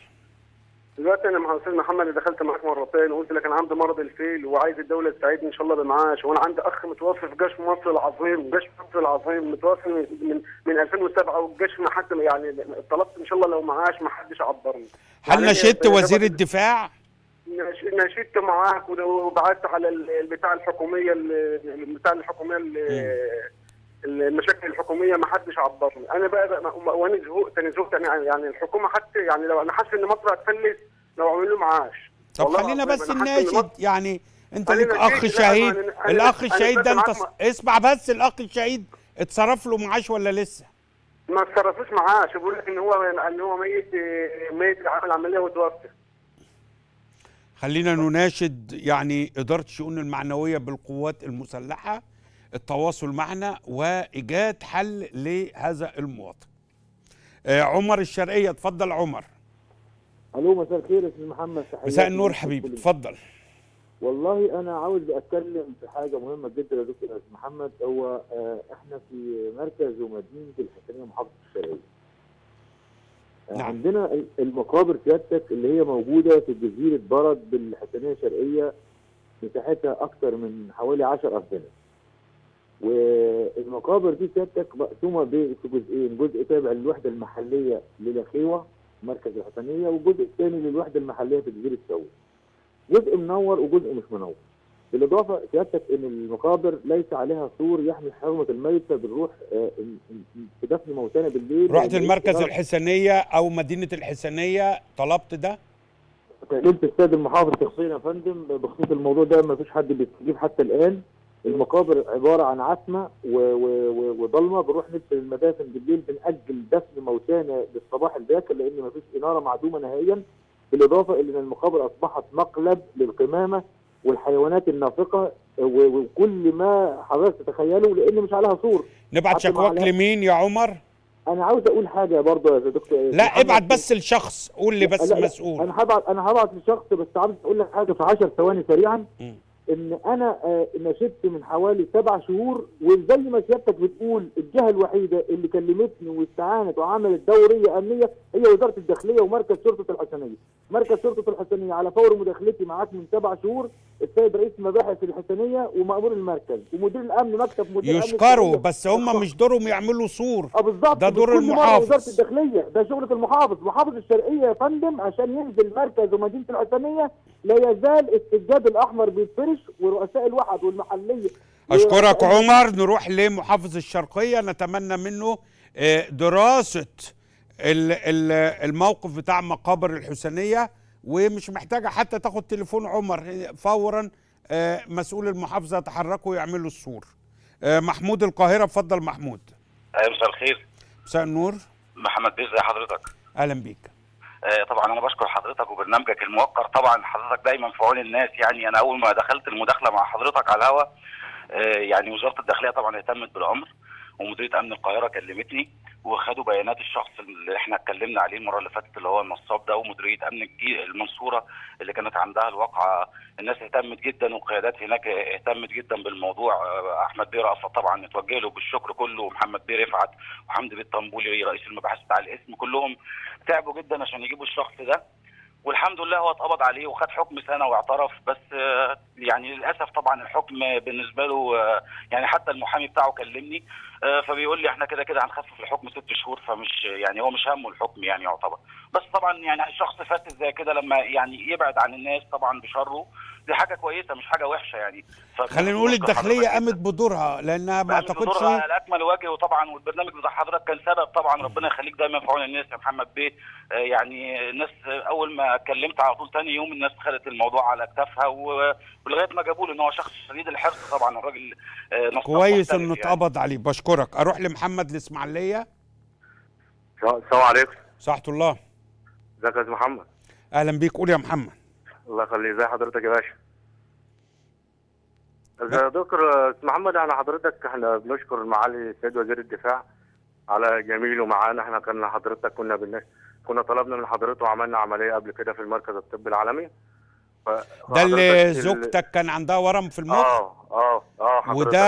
دلوقتي انا مع استاذ محمد اللي دخلت معاك مرتين وقلت لك انا عندي مرض الفيل وعايز الدوله تساعدني ان شاء الله بمعاش وانا عندي اخ متوفي في جيش مصر العظيم جيش مصر العظيم متوفي من من 2007 والجيش ما حد يعني طلبت ان شاء الله لو معاش ما حدش عبرني هل يعني نشدت وزير الدفاع؟ نشدت معاك وبعثت على البتاع الحكوميه بتاع الحكوميه المشاكل الحكوميه ما حدش عبرني انا بقى, وانا زهقت انا زهقت يعني-, يعني الحكومه حتى يعني لو انا حاسس ان مصر هتفلس لو عملوا معاش طب خلينا بس نناشد يعني انت ليك اخ شهيد الاخ الشهيد ده انت اسمع بس الاخ الشهيد اتصرف له معاش ولا لسه؟ ما اتصرفوش معاش بيقول لك ان هو ان هو ميت ميت عامل عمليه وتوفى خلينا نناشد يعني اداره الشؤون المعنويه بالقوات المسلحه التواصل معنا وايجاد حل لهذا المواطن آه، عمر الشرقيه اتفضل عمر الو مساء الخير يا استاذ محمد مساء النور حبيبي اتفضل والله انا عاوز اتكلم في حاجه مهمه جدا يا دكتور محمد هو آه، احنا في مركز ومدينه الحسنيه محافظه الشرقيه آه، نعم. عندنا المقابر سيادتك اللي هي موجوده في جزيره برد بالحسنيه الشرقيه مساحتها اكثر من حوالي 10 اردنه والمقابر دي سيادتك مقسومه في جزئين جزء تابع للوحده المحليه للخيوه مركز الحسنيه والجزء الثاني للوحده المحليه في جزيره سوي جزء منور وجزء مش منور بالاضافه سيادتك ان المقابر ليس عليها سور يحمي حرمه الميت بالروح آه، في دفن موتانا بالليل رحت يعني المركز إيه؟ الحسنيه او مدينه الحسنيه طلبت ده كلمت السيد المحافظ شخصيا يا فندم بخصوص الموضوع ده ما فيش حد بيستجيب حتى الان المقابر عباره عن عتمه وضلمه بنروح ندفن المدافن بالليل بنأجل دفن موتانا للصباح الباكر لان مفيش اناره معدومه نهائيا بالاضافه الى ان المقابر اصبحت مقلب للقمامه والحيوانات النافقه وكل ما حضرتك تتخيله لان مش عليها صور نبعت شكواك لمين يا عمر؟ انا عاوز اقول حاجه برضه يا دكتور لا ابعت بس لشخص قول لي بس لا لا مسؤول انا هبعت انا هبعت لشخص بس عاوز اقول لك حاجه في 10 ثواني سريعا م. ان انا نشبت آه، من حوالي سبع شهور وزي ما سيادتك بتقول الجهه الوحيده اللي كلمتني واستعانت وعملت دوريه امنيه هي وزاره الداخليه ومركز شرطه الحسنيه. مركز شرطه الحسنيه على فور مداخلتي معاك من سبع شهور السيد رئيس المباحث الحسينيه ومامور المركز ومدير الامن مكتب مدير يشكروا بس هم مش دورهم يعملوا سور اه بالظبط ده دور المحافظ وزاره الداخليه ده شغله المحافظ محافظ الشرقيه يا فندم عشان ينزل المركز ومدينه الحسينيه لا يزال السجاد الاحمر بيتفرش ورؤساء الوحد والمحليه اشكرك عمر نروح لمحافظ الشرقيه نتمنى منه آه، دراسه الموقف بتاع مقابر الحسينيه ومش محتاجه حتى تاخد تليفون عمر فورا آه، مسؤول المحافظه يتحركوا يعملوا السور آه، محمود القاهره اتفضل محمود أيوة، مساء الخير مساء النور محمد بيز ازي حضرتك اهلا بيك آه، طبعا انا بشكر حضرتك وبرنامجك الموقر طبعا حضرتك دايما في عون الناس يعني انا اول ما دخلت المداخله مع حضرتك على الهواء يعني وزاره الداخليه طبعا اهتمت بالامر ومديريه امن القاهره كلمتني وخدوا بيانات الشخص اللي احنا اتكلمنا عليه المره اللي فاتت اللي هو النصاب ده ومديريه امن المنصوره اللي كانت عندها الواقعه الناس اهتمت جدا والقيادات هناك اهتمت جدا بالموضوع احمد بيه رأفت طبعا اتوجه له بالشكر كله ومحمد بيه رفعت وحمد بيه الطنبولي رئيس المباحث بتاع الاسم كلهم تعبوا جدا عشان يجيبوا الشخص ده والحمد لله هو اتقبض عليه وخد حكم سنه واعترف بس آه، يعني للاسف طبعا الحكم بالنسبه له آه، يعني حتى المحامي بتاعه كلمني آه، فبيقول لي احنا كده كده هنخفف الحكم ست شهور فمش يعني هو مش همه الحكم يعني يعتبر بس طبعا يعني شخص فات زي كده لما يعني يبعد عن الناس طبعا بشره دي حاجه كويسه مش حاجه وحشه يعني خلينا نقول الداخليه قامت بدورها لانها ما اعتقدش بدورها على اكمل وجه وطبعا والبرنامج بتاع حضرتك كان سبب طبعا ربنا يخليك دايما في عون الناس يا محمد بيه آه، يعني الناس اول ما اتكلمت على طول ثاني يوم الناس خدت الموضوع على اكتافها ولغايه ما جابوا له ان هو شخص شديد الحرص طبعا الراجل آه، كويس انه يعني. اتقبض يعني. عليه بشكرك اروح لمحمد الاسماعيليه السلام عليكم صحة الله ازيك يا محمد اهلا بيك قول يا محمد الله يخليك ازي حضرتك يا باشا دكتور محمد انا حضرتك احنا بنشكر معالي السيد وزير الدفاع على جميله معانا احنا كنا حضرتك كنا بالناس كنا طلبنا من حضرته وعملنا عمليه قبل كده في المركز الطبي العالمي ده اللي زوجتك كان عندها ورم في المخ اه اه اه وده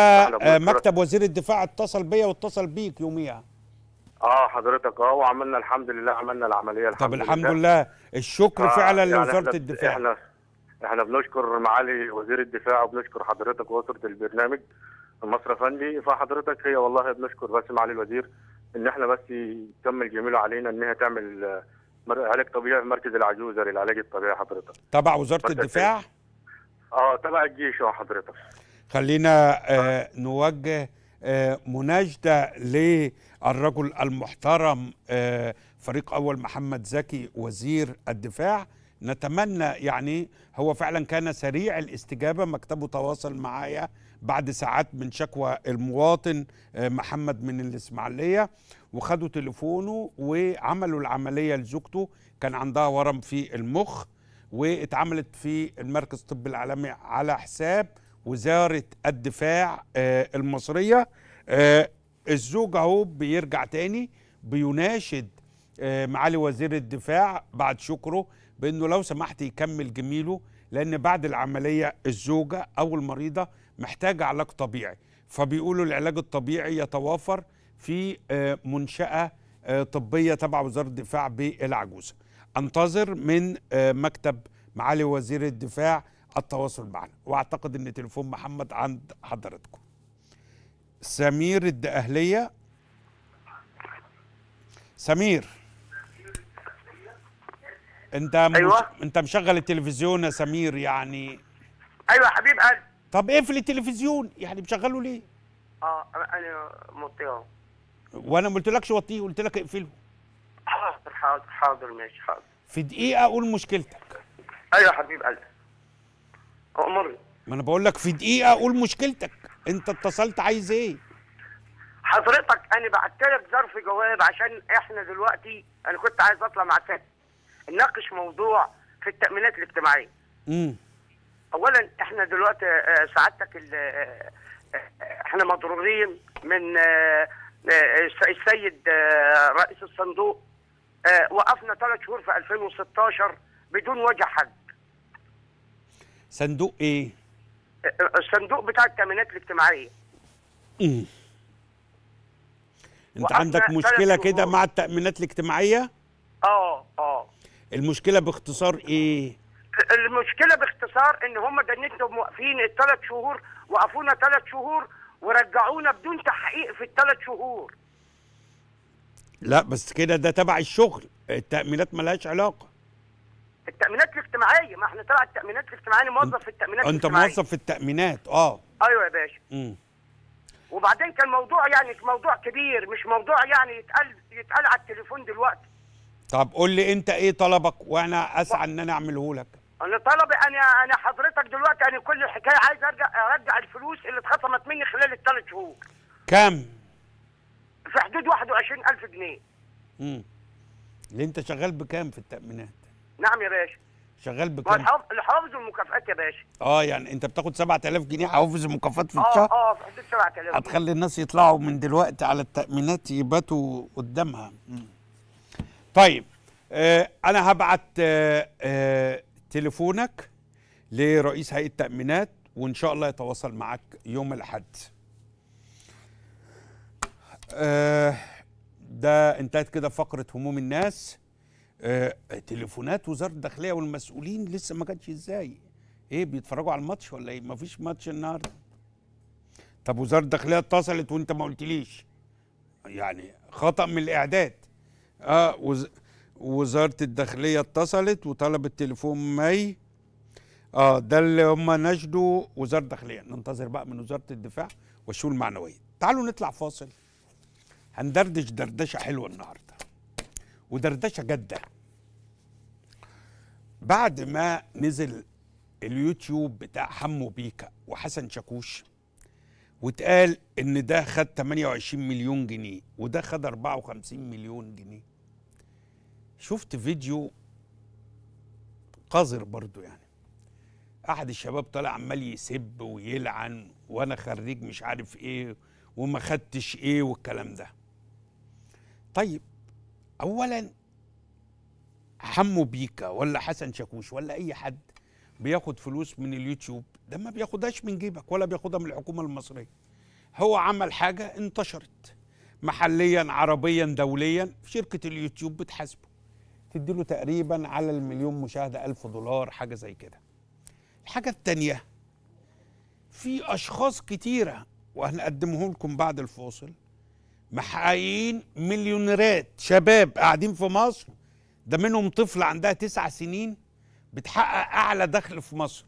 آه، مكتب وزير الدفاع اتصل بيا واتصل بيك يوميها اه حضرتك اه وعملنا الحمد لله عملنا العمليه الحمد طب الحمد لله, لله. الشكر آه فعلا يعني لوزاره الدفاع احنا احنا بنشكر معالي وزير الدفاع وبنشكر حضرتك واسره البرنامج مصر فندي فحضرتك هي والله بنشكر بس معالي الوزير ان احنا بس يكمل الجميل علينا انها تعمل علاج طبيعي في مركز العجوزه للعلاج الطبيعي حضرتك تبع وزاره الدفاع اه تبع الجيش اه حضرتك خلينا آه نوجه آه مناشده للرجل المحترم آه فريق اول محمد زكي وزير الدفاع نتمنى يعني هو فعلا كان سريع الاستجابة مكتبه تواصل معايا بعد ساعات من شكوى المواطن آه، محمد من الإسماعيلية وخدوا تليفونه وعملوا العملية لزوجته كان عندها ورم في المخ واتعملت في المركز الطبي العالمي على حساب وزارة الدفاع آه، المصرية آه، الزوج اهو بيرجع تاني بيناشد معالي وزير الدفاع بعد شكره بانه لو سمحت يكمل جميله لان بعد العمليه الزوجه او المريضه محتاجه علاج طبيعي فبيقولوا العلاج الطبيعي يتوافر في آه، منشاه آه، طبيه تبع وزاره الدفاع بالعجوز انتظر من آه، مكتب معالي وزير الدفاع التواصل معنا واعتقد ان تليفون محمد عند حضراتكم سمير الدقهليه سمير انت أيوة. مش... انت مشغل التلفزيون يا سمير يعني ايوه يا حبيب قلبي طب اقفل التلفزيون يعني مشغله ليه؟ اه انا موطيه وانا ما قلتلكش وطيه قلت لك اقفله حاضر حاضر حاضر ماشي حاضر في دقيقه قول مشكلتك ايوه يا حبيب قلبي امرني ما انا بقول لك في دقيقه قول مشكلتك انت اتصلت عايز ايه حضرتك انا بعت لك ظرف جواب عشان احنا دلوقتي انا كنت عايز اطلع مع ساتر نناقش موضوع في التامينات الاجتماعيه. امم اولا احنا دلوقتي آه، سعادتك آه، آه، احنا مضرورين من السيد رئيس الصندوق وقفنا ثلاث شهور في 2016 بدون وجه حد. صندوق ايه؟ الصندوق بتاع التامينات الاجتماعيه. امم انت عندك مشكله كده مع التامينات الاجتماعيه؟ اه اه المشكله باختصار ايه المشكله باختصار ان هم جنتهم موقفين الثلاث شهور وقفونا ثلاث شهور ورجعونا بدون تحقيق في الثلاث شهور لا بس كده ده تبع الشغل التامينات ملهاش علاقه التامينات الاجتماعيه ما احنا تبع التامينات الاجتماعيه موظف في التامينات انت موظف في التامينات اه ايوه يا باشا امم وبعدين كان موضوع يعني موضوع كبير مش موضوع يعني يتقال يتقال على التليفون دلوقتي طب قول لي انت ايه طلبك وانا اسعى ان انا اعمله لك انا طلبي انا انا حضرتك دلوقتي انا يعني كل الحكايه عايز ارجع ارجع الفلوس اللي اتخصمت مني خلال الثلاث شهور كام في حدود 21000 جنيه امم اللي انت شغال بكام في التامينات نعم يا باشا شغال بكام الحافظ والمكافآت يا باشا اه يعني انت بتاخد 7000 جنيه نعم. حوافز ومكافئات في اه، الشهر اه اه في حدود 7000 هتخلي الناس يطلعوا من دلوقتي على التامينات يباتوا قدامها طيب آه انا هبعت آه آه تليفونك لرئيس هيئه التامينات وان شاء الله يتواصل معك يوم الاحد آه، ده انتهت كده فقره هموم الناس آه، تليفونات وزاره الداخليه والمسؤولين لسه ما كانتش ازاي ايه بيتفرجوا على الماتش ولا ايه ما فيش ماتش النهارده طب وزاره الداخليه اتصلت وانت ما قلتليش يعني خطا من الاعداد اه وز... وزاره الداخليه اتصلت وطلبت تليفون مي اه ده اللي هم نجدوا وزاره الداخليه ننتظر بقى من وزاره الدفاع والشؤون المعنويه تعالوا نطلع فاصل هندردش دردشه حلوه النهارده ودردشه جاده بعد ما نزل اليوتيوب بتاع حمو بيكا وحسن شاكوش واتقال ان ده خد 28 مليون جنيه وده خد 54 مليون جنيه شفت فيديو قذر برضو يعني احد الشباب طالع عمال يسب ويلعن وانا خريج مش عارف ايه وما خدتش ايه والكلام ده طيب اولا حمو بيكا ولا حسن شاكوش ولا اي حد بياخد فلوس من اليوتيوب ده ما بياخدهاش من جيبك ولا بياخدها من الحكومه المصريه هو عمل حاجه انتشرت محليا عربيا دوليا شركه اليوتيوب بتحاسبه تديله تقريبا على المليون مشاهده 1000 دولار حاجه زي كده الحاجه الثانيه في اشخاص كتيره وهنقدمه لكم بعد الفاصل محققين مليونيرات شباب قاعدين في مصر ده منهم طفل عندها تسع سنين بتحقق اعلى دخل في مصر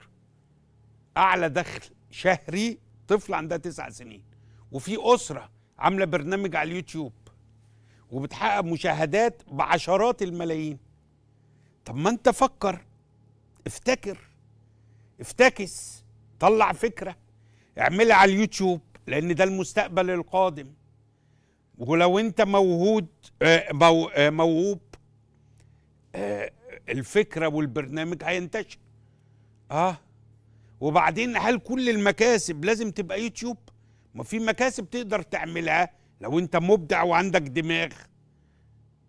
اعلى دخل شهري طفل عندها تسع سنين وفي اسره عامله برنامج على اليوتيوب وبتحقق مشاهدات بعشرات الملايين طب ما انت فكر افتكر افتكس طلع فكره اعملها على اليوتيوب لان ده المستقبل القادم ولو انت موهود آه، آه، موهوب آه، الفكره والبرنامج هينتشر اه وبعدين هل كل المكاسب لازم تبقى يوتيوب ما في مكاسب تقدر تعملها لو انت مبدع وعندك دماغ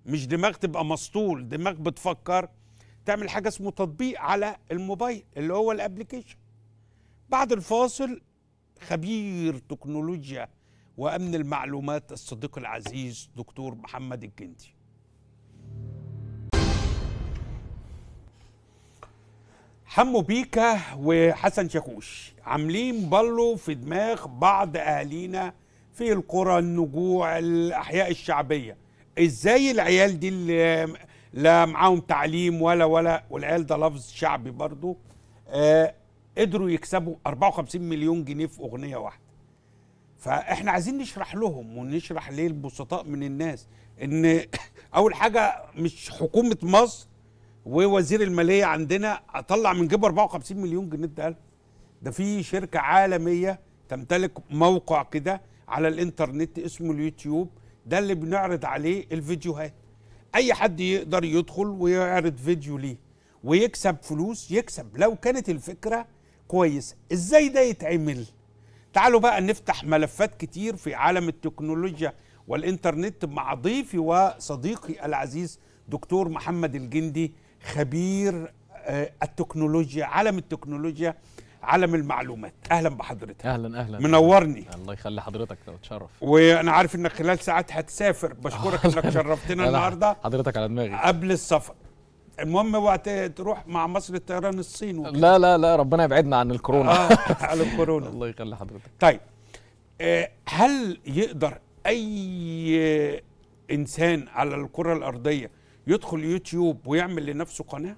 مش دماغ تبقى مسطول دماغ بتفكر تعمل حاجه اسمه تطبيق على الموبايل اللي هو الابلكيشن بعد الفاصل خبير تكنولوجيا وامن المعلومات الصديق العزيز دكتور محمد الجندي حمو بيكا وحسن شاكوش عاملين بالو في دماغ بعض اهالينا في القرى النجوع الاحياء الشعبيه ازاي العيال دي اللي لا معاهم تعليم ولا ولا والعيال ده لفظ شعبي برضه آه قدروا يكسبوا 54 مليون جنيه في اغنيه واحده فاحنا عايزين نشرح لهم ونشرح ليه البسطاء من الناس ان اول حاجه مش حكومه مصر ووزير الماليه عندنا اطلع من جيبه 54 مليون جنيه ده ده في شركه عالميه تمتلك موقع كده على الانترنت اسمه اليوتيوب ده اللي بنعرض عليه الفيديوهات اي حد يقدر يدخل ويعرض فيديو ليه ويكسب فلوس يكسب لو كانت الفكره كويسه ازاي ده يتعمل تعالوا بقى نفتح ملفات كتير في عالم التكنولوجيا والانترنت مع ضيفي وصديقي العزيز دكتور محمد الجندي خبير آه، التكنولوجيا عالم التكنولوجيا عالم المعلومات اهلا بحضرتك اهلا اهلا منورني الله يخلي حضرتك تشرف وانا عارف انك خلال ساعات هتسافر بشكرك آه، انك شرفتنا النهارده حضرتك على دماغي قبل السفر المهم وقت تروح مع مصر الطيران الصين وكدا. لا لا لا ربنا يبعدنا عن الكورونا آه عن الكورونا الله يخلي حضرتك طيب آه، هل يقدر اي انسان على الكره الارضيه يدخل يوتيوب ويعمل لنفسه قناه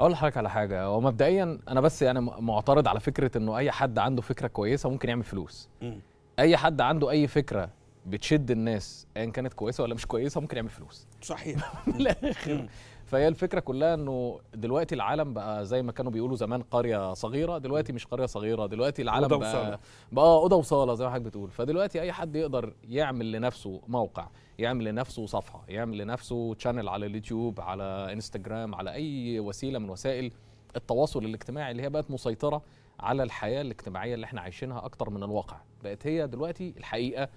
اقول لحضرتك على حاجه هو مبدئيا انا بس يعني معترض على فكره انه اي حد عنده فكره كويسه ممكن يعمل فلوس م. اي حد عنده اي فكره بتشد الناس ايا كانت كويسه ولا مش كويسه ممكن يعمل فلوس صحيح من الاخر فهي الفكره كلها انه دلوقتي العالم بقى زي ما كانوا بيقولوا زمان قريه صغيره دلوقتي مش قريه صغيره دلوقتي العالم أوضة بقى بقى اوضه وصاله زي ما حضرتك بتقول فدلوقتي اي حد يقدر يعمل لنفسه موقع يعمل لنفسه صفحه يعمل لنفسه شانل على اليوتيوب على انستجرام على اي وسيله من وسائل التواصل الاجتماعي اللي هي بقت مسيطره على الحياه الاجتماعيه اللي احنا عايشينها اكتر من الواقع بقت هي دلوقتي الحقيقه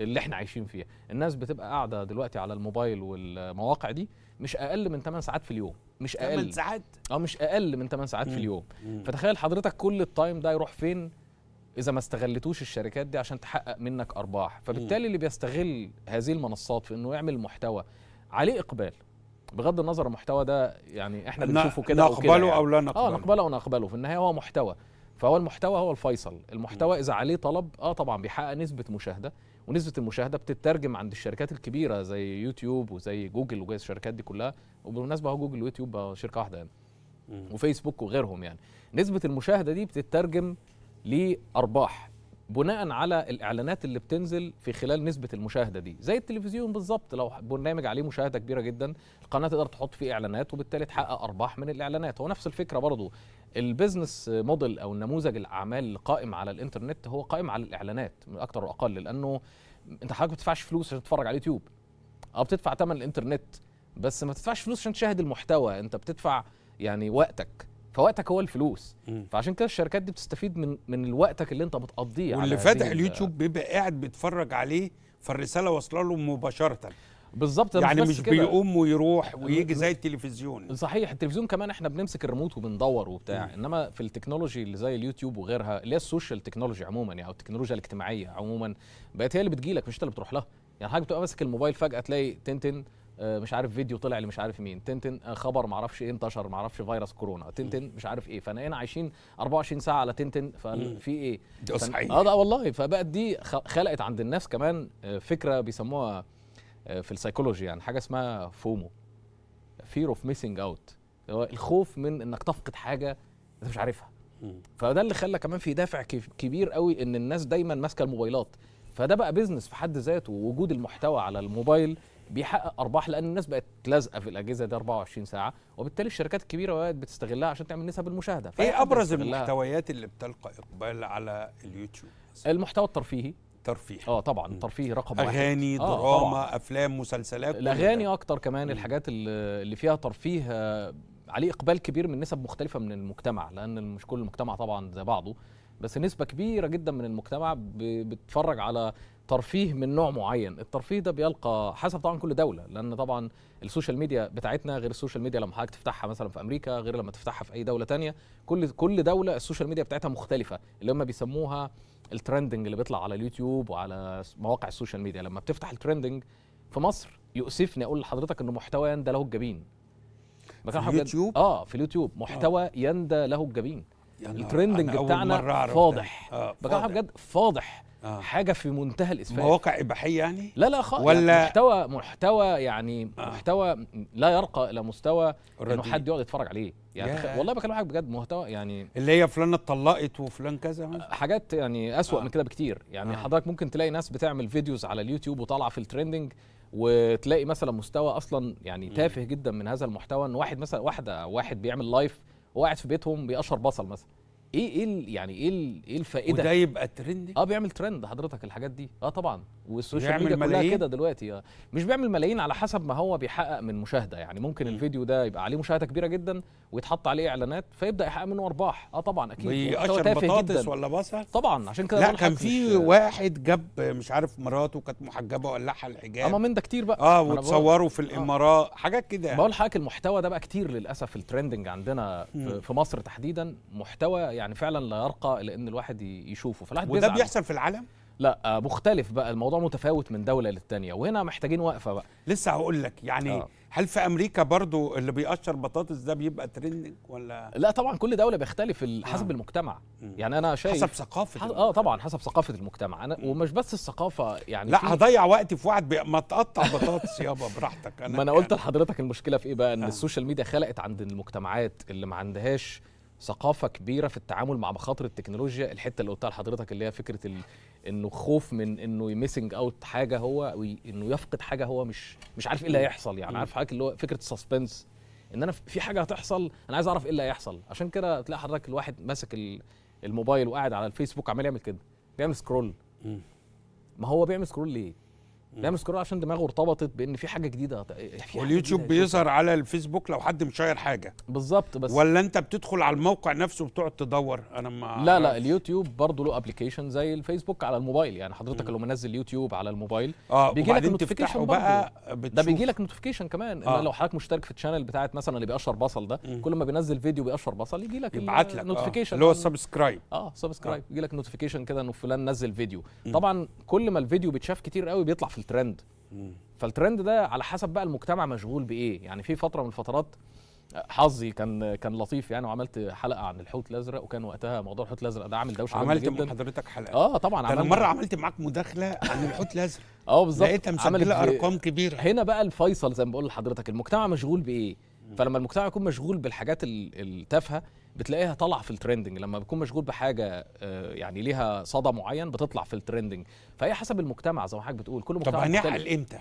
اللي احنا عايشين فيها الناس بتبقى قاعده دلوقتي على الموبايل والمواقع دي مش اقل من 8 ساعات في اليوم مش اقل 8 ساعات اه مش اقل من 8 ساعات في اليوم فتخيل حضرتك كل التايم ده يروح فين اذا ما استغلتوش الشركات دي عشان تحقق منك ارباح فبالتالي اللي بيستغل هذه المنصات في انه يعمل محتوى عليه اقبال بغض النظر المحتوى ده يعني احنا بنشوفه كده او كده نقبله يعني. او لا نقبله اه نقبله او نقبله في النهايه هو محتوى فهو المحتوى هو الفيصل المحتوى اذا عليه طلب اه طبعا بيحقق نسبه مشاهده ونسبه المشاهده بتترجم عند الشركات الكبيره زي يوتيوب وزي جوجل وزي الشركات دي كلها وبالمناسبه هو جوجل ويوتيوب شركه واحده يعني وفيسبوك وغيرهم يعني نسبه المشاهده دي بتترجم لارباح بناء على الاعلانات اللي بتنزل في خلال نسبه المشاهده دي زي التلفزيون بالظبط لو برنامج عليه مشاهده كبيره جدا القناه تقدر تحط فيه اعلانات وبالتالي تحقق ارباح من الاعلانات هو نفس الفكره برضو البيزنس موديل او نموذج الاعمال القائم على الانترنت هو قائم على الاعلانات من اكثر واقل لانه انت حضرتك ما بتدفعش فلوس عشان تتفرج على اليوتيوب او بتدفع ثمن الانترنت بس ما بتدفعش فلوس عشان تشاهد المحتوى انت بتدفع يعني وقتك فوقتك هو الفلوس م. فعشان كده الشركات دي بتستفيد من من وقتك اللي انت بتقضيه واللي فاتح اليوتيوب بيبقى قاعد بيتفرج عليه فالرساله واصله له مباشره بالظبط يعني مش, بيقوم ويروح ويجي زي التلفزيون صحيح التلفزيون كمان احنا بنمسك الريموت وبندور وبتاع انما في التكنولوجي اللي زي اليوتيوب وغيرها اللي هي السوشيال تكنولوجي عموما يعني او التكنولوجيا الاجتماعيه عموما بقت هي اللي بتجيلك مش انت اللي بتروح لها يعني حضرتك بتبقى ماسك الموبايل فجاه تلاقي تنتن آه، مش عارف فيديو طلع اللي مش عارف مين تنتن آه، خبر ما اعرفش ايه انتشر ما اعرفش فيروس كورونا تنتن مش عارف ايه فانا هنا عايشين 24 ساعه على تنتن ففي ايه ده صحيح اه ده والله فبقت دي خلقت عند الناس كمان آه، فكره بيسموها آه، في السيكولوجي يعني حاجه اسمها فومو فير اوف ميسنج اوت الخوف من انك تفقد حاجه انت مش عارفها فده اللي خلى كمان في دافع كبير قوي ان الناس دايما ماسكه الموبايلات فده بقى بيزنس في حد ذاته ووجود المحتوى على الموبايل بيحقق ارباح لان الناس بقت لازقه في الاجهزه دي 24 ساعه وبالتالي الشركات الكبيره بقت بتستغلها عشان تعمل نسب المشاهده ايه ابرز المحتويات اللي بتلقى اقبال على اليوتيوب المحتوى الترفيهي ترفيه اه طبعا ترفيه رقم اغاني واحد. آه، دراما آه افلام مسلسلات الاغاني اكتر كمان الحاجات اللي فيها ترفيه آه، عليه اقبال كبير من نسب مختلفه من المجتمع لان مش كل المجتمع طبعا زي بعضه بس نسبه كبيره جدا من المجتمع بتتفرج على ترفيه من نوع معين الترفيه ده بيلقى حسب طبعا كل دوله لان طبعا السوشيال ميديا بتاعتنا غير السوشيال ميديا لما حضرتك تفتحها مثلا في امريكا غير لما تفتحها في اي دوله تانية كل كل دوله السوشيال ميديا بتاعتها مختلفه اللي هم بيسموها الترندنج اللي بيطلع على اليوتيوب وعلى مواقع السوشيال ميديا لما بتفتح الترندنج في مصر يؤسفني اقول لحضرتك انه محتوى يندى له الجبين في اليوتيوب اه في اليوتيوب محتوى آه. يندى له الجبين يعني الترندنج بتاعنا فاضح آه فاضح بجد فاضح آه. حاجه في منتهى الاسفاف مواقع اباحيه يعني لا لا خالص يعني ولا يعني محتوى محتوى يعني آه. محتوى لا يرقى الى مستوى انه حد يقعد يتفرج عليه يعني تخ... والله بكلم حضرتك بجد محتوى يعني اللي هي فلانه اتطلقت وفلان كذا مثلا حاجات يعني اسوأ آه. من كده بكتير يعني آه. حضرتك ممكن تلاقي ناس بتعمل فيديوز على اليوتيوب وطالعه في الترندنج وتلاقي مثلا مستوى اصلا يعني م. تافه جدا من هذا المحتوى ان واحد مثلا واحده واحد بيعمل لايف وقاعد في بيتهم بيقشر بصل مثلا ايه ايه يعني ايه ايه الفائده وده يبقى ترند اه بيعمل ترند حضرتك الحاجات دي اه طبعا والسوشيال ميديا كلها كده دلوقتي آه. مش بيعمل ملايين على حسب ما هو بيحقق من مشاهده يعني ممكن م. الفيديو ده يبقى عليه مشاهده كبيره جدا ويتحط عليه اعلانات فيبدا يحقق منه ارباح اه طبعا اكيد ويقشر بطاطس جداً. ولا بصل طبعا عشان كده لا كان في واحد جاب مش عارف مراته كانت محجبه وقلعها الحجاب اما من ده كتير بقى اه وتصوروا في آه. الامارات آه. حاجات كده يعني. بقول لحضرتك المحتوى ده بقى كتير للاسف الترندنج عندنا في مصر تحديدا محتوى يعني فعلا لا يرقى الى ان الواحد يشوفه فالواحد وده بيحصل في العالم لا آه، مختلف بقى الموضوع متفاوت من دوله للتانيه وهنا محتاجين وقفه بقى لسه هقول لك يعني آه. هل في امريكا برضو اللي بيقشر بطاطس ده بيبقى ترندنج ولا لا طبعا كل دوله بيختلف آه. حسب آه. المجتمع يعني انا شايف حسب ثقافه حسب اه طبعا حسب ثقافه المجتمع أنا ومش بس الثقافه يعني لا هضيع وقتي في واحد ما تقطع بطاطس يابا براحتك انا ما انا يعني قلت لحضرتك المشكله في ايه بقى ان آه. السوشيال ميديا خلقت عند المجتمعات اللي ما عندهاش ثقافه كبيره في التعامل مع مخاطر التكنولوجيا الحته اللي قلتها لحضرتك اللي هي فكره ال... انه خوف من انه يميسنج اوت حاجه هو وي... انه يفقد حاجه هو مش مش عارف ايه اللي هيحصل يعني عارف حضرتك اللي هو فكره السسبنس ان انا في حاجه هتحصل انا عايز اعرف ايه اللي هيحصل عشان كده تلاقي حضرتك الواحد ماسك الموبايل وقاعد على الفيسبوك عمال يعمل كده بيعمل سكرول ما هو بيعمل سكرول ليه بيعمل بنسكرول عشان دماغه ارتبطت بان في حاجه جديده في واليوتيوب بيظهر على الفيسبوك لو حد مشير حاجه بالظبط بس ولا انت بتدخل على الموقع نفسه وبتقعد تدور انا ما لا لا اليوتيوب برضه له ابلكيشن زي الفيسبوك على الموبايل يعني حضرتك لو منزل يوتيوب على الموبايل آه بيجي لك نوتيفيكيشن بقى بتشوف. ده بيجي لك نوتيفيكيشن كمان آه. لو حضرتك مشترك في الشانل بتاعت مثلا اللي بيقشر بصل ده مم. كل ما بينزل فيديو بيقشر بصل يجي لك يبعت لك نوتيفيكيشن آه. اللي هو سبسكرايب اه سبسكرايب آه. يجي لك نوتيفيكيشن كده انه فلان نزل فيديو طبعا كل ما الفيديو بيتشاف كتير قوي بيطلع في الترند فالترند ده على حسب بقى المجتمع مشغول بايه يعني في فتره من الفترات حظي كان كان لطيف يعني وعملت حلقه عن الحوت الازرق وكان وقتها موضوع الحوت الازرق ده عامل دوشه عملت جدا. حضرتك حلقه اه طبعا عملت مره عملت معاك مداخله عن الحوت الازرق اه بالظبط لقيتها مسجله ارقام كبيره هنا بقى الفيصل زي ما بقول لحضرتك المجتمع مشغول بايه فلما المجتمع يكون مشغول بالحاجات التافهه بتلاقيها طالعه في الترندنج لما بيكون مشغول بحاجه آه، يعني ليها صدى معين بتطلع في الترندنج فهي حسب المجتمع زي ما حضرتك بتقول كل مجتمع طب هنعقل امتى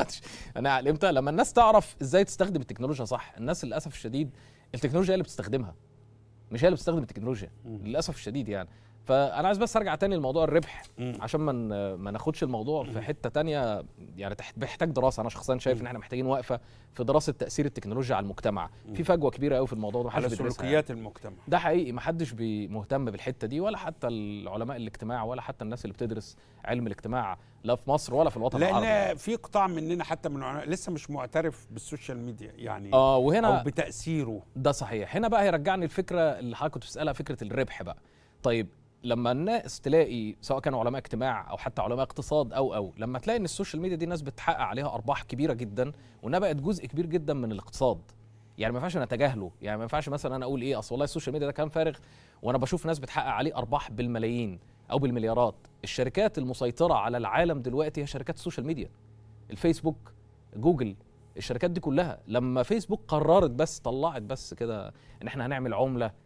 هنعقل امتى لما الناس تعرف ازاي تستخدم التكنولوجيا صح الناس للاسف الشديد التكنولوجيا هي اللي بتستخدمها مش هي اللي بتستخدم التكنولوجيا للاسف الشديد يعني فانا عايز بس ارجع تاني لموضوع الربح عشان ما ما ناخدش الموضوع في حته تانية يعني بيحتاج دراسه انا شخصيا شايف ان احنا محتاجين وقفه في دراسه تاثير التكنولوجيا على المجتمع في فجوه كبيره قوي في الموضوع ده على يعني. سلوكيات المجتمع ده حقيقي ما حدش مهتم بالحته دي ولا حتى العلماء الاجتماع ولا حتى الناس اللي بتدرس علم الاجتماع لا في مصر ولا في الوطن لأن العربي لان يعني. في قطاع مننا حتى من العلماء لسه مش معترف بالسوشيال ميديا يعني اه وهنا او بتاثيره ده صحيح هنا بقى هيرجعني الفكره اللي حضرتك كنت بتسالها فكره الربح بقى طيب لما الناس تلاقي سواء كانوا علماء اجتماع او حتى علماء اقتصاد او او لما تلاقي ان السوشيال ميديا دي ناس بتحقق عليها ارباح كبيره جدا وانها بقت جزء كبير جدا من الاقتصاد يعني ما ينفعش نتجاهله يعني ما ينفعش مثلا انا اقول ايه اصل والله السوشيال ميديا ده كان فارغ وانا بشوف ناس بتحقق عليه ارباح بالملايين او بالمليارات الشركات المسيطره على العالم دلوقتي هي شركات السوشيال ميديا الفيسبوك جوجل الشركات دي كلها لما فيسبوك قررت بس طلعت بس كده ان احنا هنعمل عمله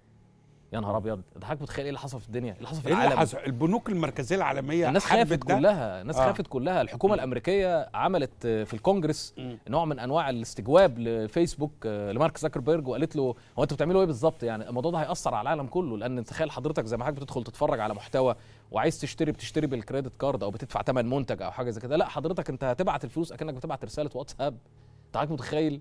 يا نهار ابيض ده حضرتك متخيل ايه اللي حصل في الدنيا ايه اللي حصل في إيه العالم حصل البنوك المركزيه العالميه الناس خافت كلها الناس آه. خافت كلها الحكومه الامريكيه عملت في الكونجرس نوع من انواع الاستجواب لفيسبوك آه، لمارك زكربيرج وقالت له هو انتوا بتعملوا ايه بالظبط يعني الموضوع ده هياثر على العالم كله لان تخيل حضرتك زي ما حضرتك بتدخل تتفرج على محتوى وعايز تشتري بتشتري بالكريدت كارد او بتدفع ثمن منتج او حاجه زي كده لا حضرتك انت هتبعت الفلوس اكنك بتبعت رساله واتساب انت متخيل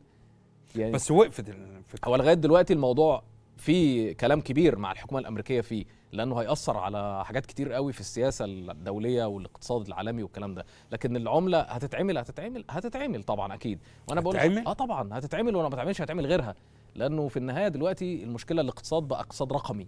يعني بس وقفت الفكره هو لغايه دلوقتي الموضوع في كلام كبير مع الحكومه الامريكيه فيه لانه هياثر على حاجات كتير قوي في السياسه الدوليه والاقتصاد العالمي والكلام ده لكن العمله هتتعمل هتتعمل هتتعمل طبعا اكيد وانا بقول اه طبعا هتتعمل وانا ما بتعملش هتعمل غيرها لانه في النهايه دلوقتي المشكله الاقتصاد بقى اقتصاد رقمي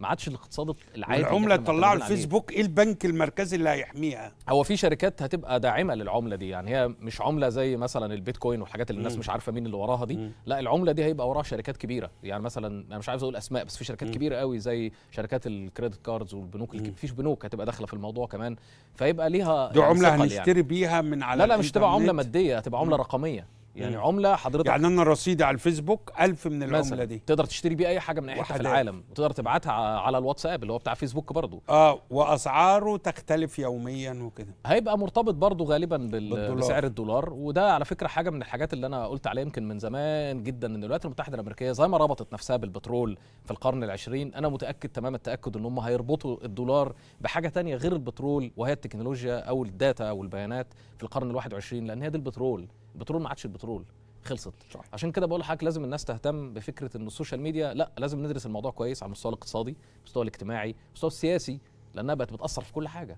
ما عادش الاقتصاد العادي العمله طلعوا الفيسبوك ايه البنك المركزي اللي هيحميها هو في شركات هتبقى داعمه للعمله دي يعني هي مش عمله زي مثلا البيتكوين والحاجات اللي الناس مم. مش عارفه مين اللي وراها دي مم. لا العمله دي هيبقى وراها شركات كبيره يعني مثلا انا مش عايز اقول اسماء بس في شركات مم. كبيره قوي زي شركات الكريدت كاردز والبنوك اللي مفيش بنوك هتبقى داخله في الموضوع كمان فيبقى ليها دي يعني عمله يعني. هنشتري يعني. بيها من على لا لا مش تبقى عمله ماديه هتبقى عمله رقميه يعني عمله حضرتك يعني انا رصيدي على الفيسبوك ألف من العمله مثلاً. دي تقدر تشتري بيه اي حاجه من اي حته في العالم وتقدر تبعتها على الواتساب اللي هو بتاع فيسبوك برضو اه واسعاره تختلف يوميا وكده هيبقى مرتبط برضو غالبا بال... بالدولار. بسعر الدولار وده على فكره حاجه من الحاجات اللي انا قلت عليها يمكن من زمان جدا ان الولايات المتحده الامريكيه زي ما ربطت نفسها بالبترول في القرن العشرين انا متاكد تمام التاكد ان هم هيربطوا الدولار بحاجه تانية غير البترول وهي التكنولوجيا او الداتا او البيانات في القرن ال 21 لان هي دي البترول البترول ما عادش البترول خلصت صح. عشان كده بقول لحضرتك لازم الناس تهتم بفكره ان السوشيال ميديا لا لازم ندرس الموضوع كويس على المستوى الاقتصادي المستوى الاجتماعي المستوى السياسي لانها بقت بتاثر في كل حاجه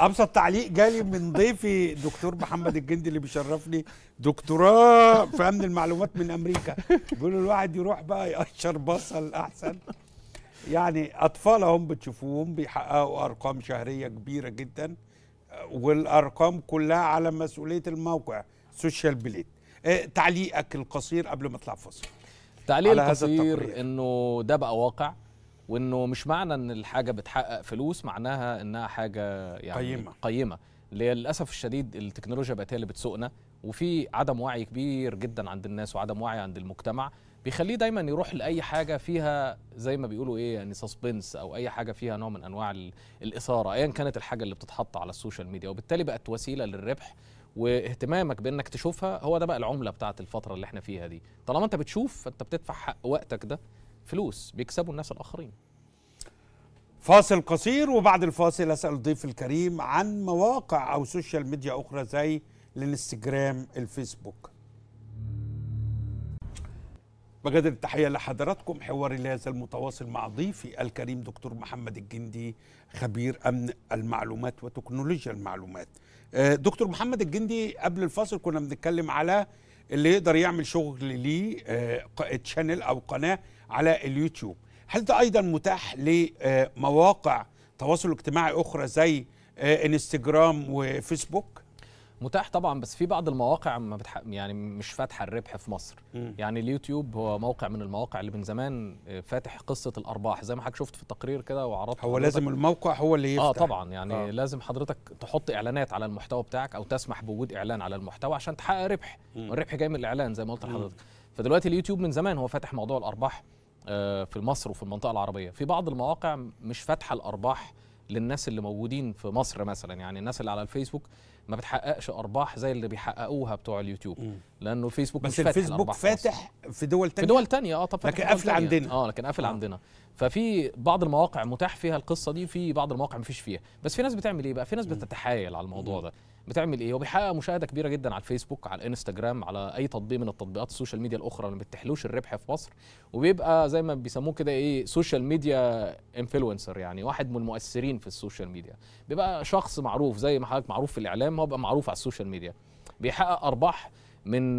ابسط تعليق جالي من ضيفي دكتور محمد الجندي اللي بيشرفني دكتوراه في امن المعلومات من امريكا بيقولوا الواحد يروح بقى يقشر بصل احسن يعني اطفال بتشوفوهم بيحققوا ارقام شهريه كبيره جدا والارقام كلها على مسؤوليه الموقع سوشيال بليد إيه، تعليقك القصير قبل ما اطلع فصل تعليق القصير انه ده بقى واقع وانه مش معنى ان الحاجه بتحقق فلوس معناها انها حاجه يعني قيمه قيمه للاسف الشديد التكنولوجيا بقت هي اللي بتسوقنا وفي عدم وعي كبير جدا عند الناس وعدم وعي عند المجتمع بيخليه دايما يروح لاي حاجه فيها زي ما بيقولوا ايه يعني سسبنس او اي حاجه فيها نوع من انواع الاثاره ايا كانت الحاجه اللي بتتحط على السوشيال ميديا وبالتالي بقت وسيله للربح واهتمامك بانك تشوفها هو ده بقى العمله بتاعه الفتره اللي احنا فيها دي طالما انت بتشوف فانت بتدفع حق وقتك ده فلوس بيكسبوا الناس الاخرين فاصل قصير وبعد الفاصل اسال ضيف الكريم عن مواقع او سوشيال ميديا اخرى زي الانستجرام الفيسبوك بجد التحيه لحضراتكم حواري لا يزال متواصل مع ضيفي الكريم دكتور محمد الجندي خبير امن المعلومات وتكنولوجيا المعلومات آه، دكتور محمد الجندي قبل الفاصل كنا بنتكلم على اللي يقدر يعمل شغل ليه تشانل آه، او قناه على اليوتيوب هل ده ايضا متاح لمواقع تواصل اجتماعي اخرى زي انستجرام آه، وفيسبوك متاح طبعا بس في بعض المواقع ما بتحق يعني مش فاتحه الربح في مصر م. يعني اليوتيوب هو موقع من المواقع اللي من زمان آه، فاتح قصه الارباح زي ما حضرتك شفت في التقرير كده وعرضت هو لازم الموقع هو اللي يفتح اه طبعا يعني آه. لازم حضرتك تحط اعلانات على المحتوى بتاعك او تسمح بوجود اعلان على المحتوى عشان تحقق ربح م. الربح جاي من الاعلان زي ما قلت لحضرتك فدلوقتي اليوتيوب من زمان هو فاتح موضوع الارباح آه، في مصر وفي المنطقه العربيه في بعض المواقع مش فاتحه الارباح للناس اللي موجودين في مصر مثلا يعني الناس اللي على الفيسبوك ما بتحققش ارباح زي اللي بيحققوها بتوع اليوتيوب لانه فيسبوك بس مش فاتح الفيسبوك فاتح في دول تانية في دول تانية اه طب لكن قافل عندنا اه لكن قافل آه. عندنا ففي بعض المواقع متاح فيها القصه دي في بعض المواقع مفيش فيها بس في ناس بتعمل ايه بقى في ناس بتتحايل على الموضوع ده بتعمل ايه وبيحقق مشاهده كبيره جدا على الفيسبوك على الانستجرام على اي تطبيق من التطبيقات السوشيال ميديا الاخرى اللي ما بتحلوش الربح في مصر وبيبقى زي ما بيسموه كده ايه سوشيال ميديا انفلونسر يعني واحد من المؤثرين في السوشيال ميديا بيبقى شخص معروف زي ما حضرتك معروف في الاعلام هو بقى معروف على السوشيال ميديا بيحقق ارباح من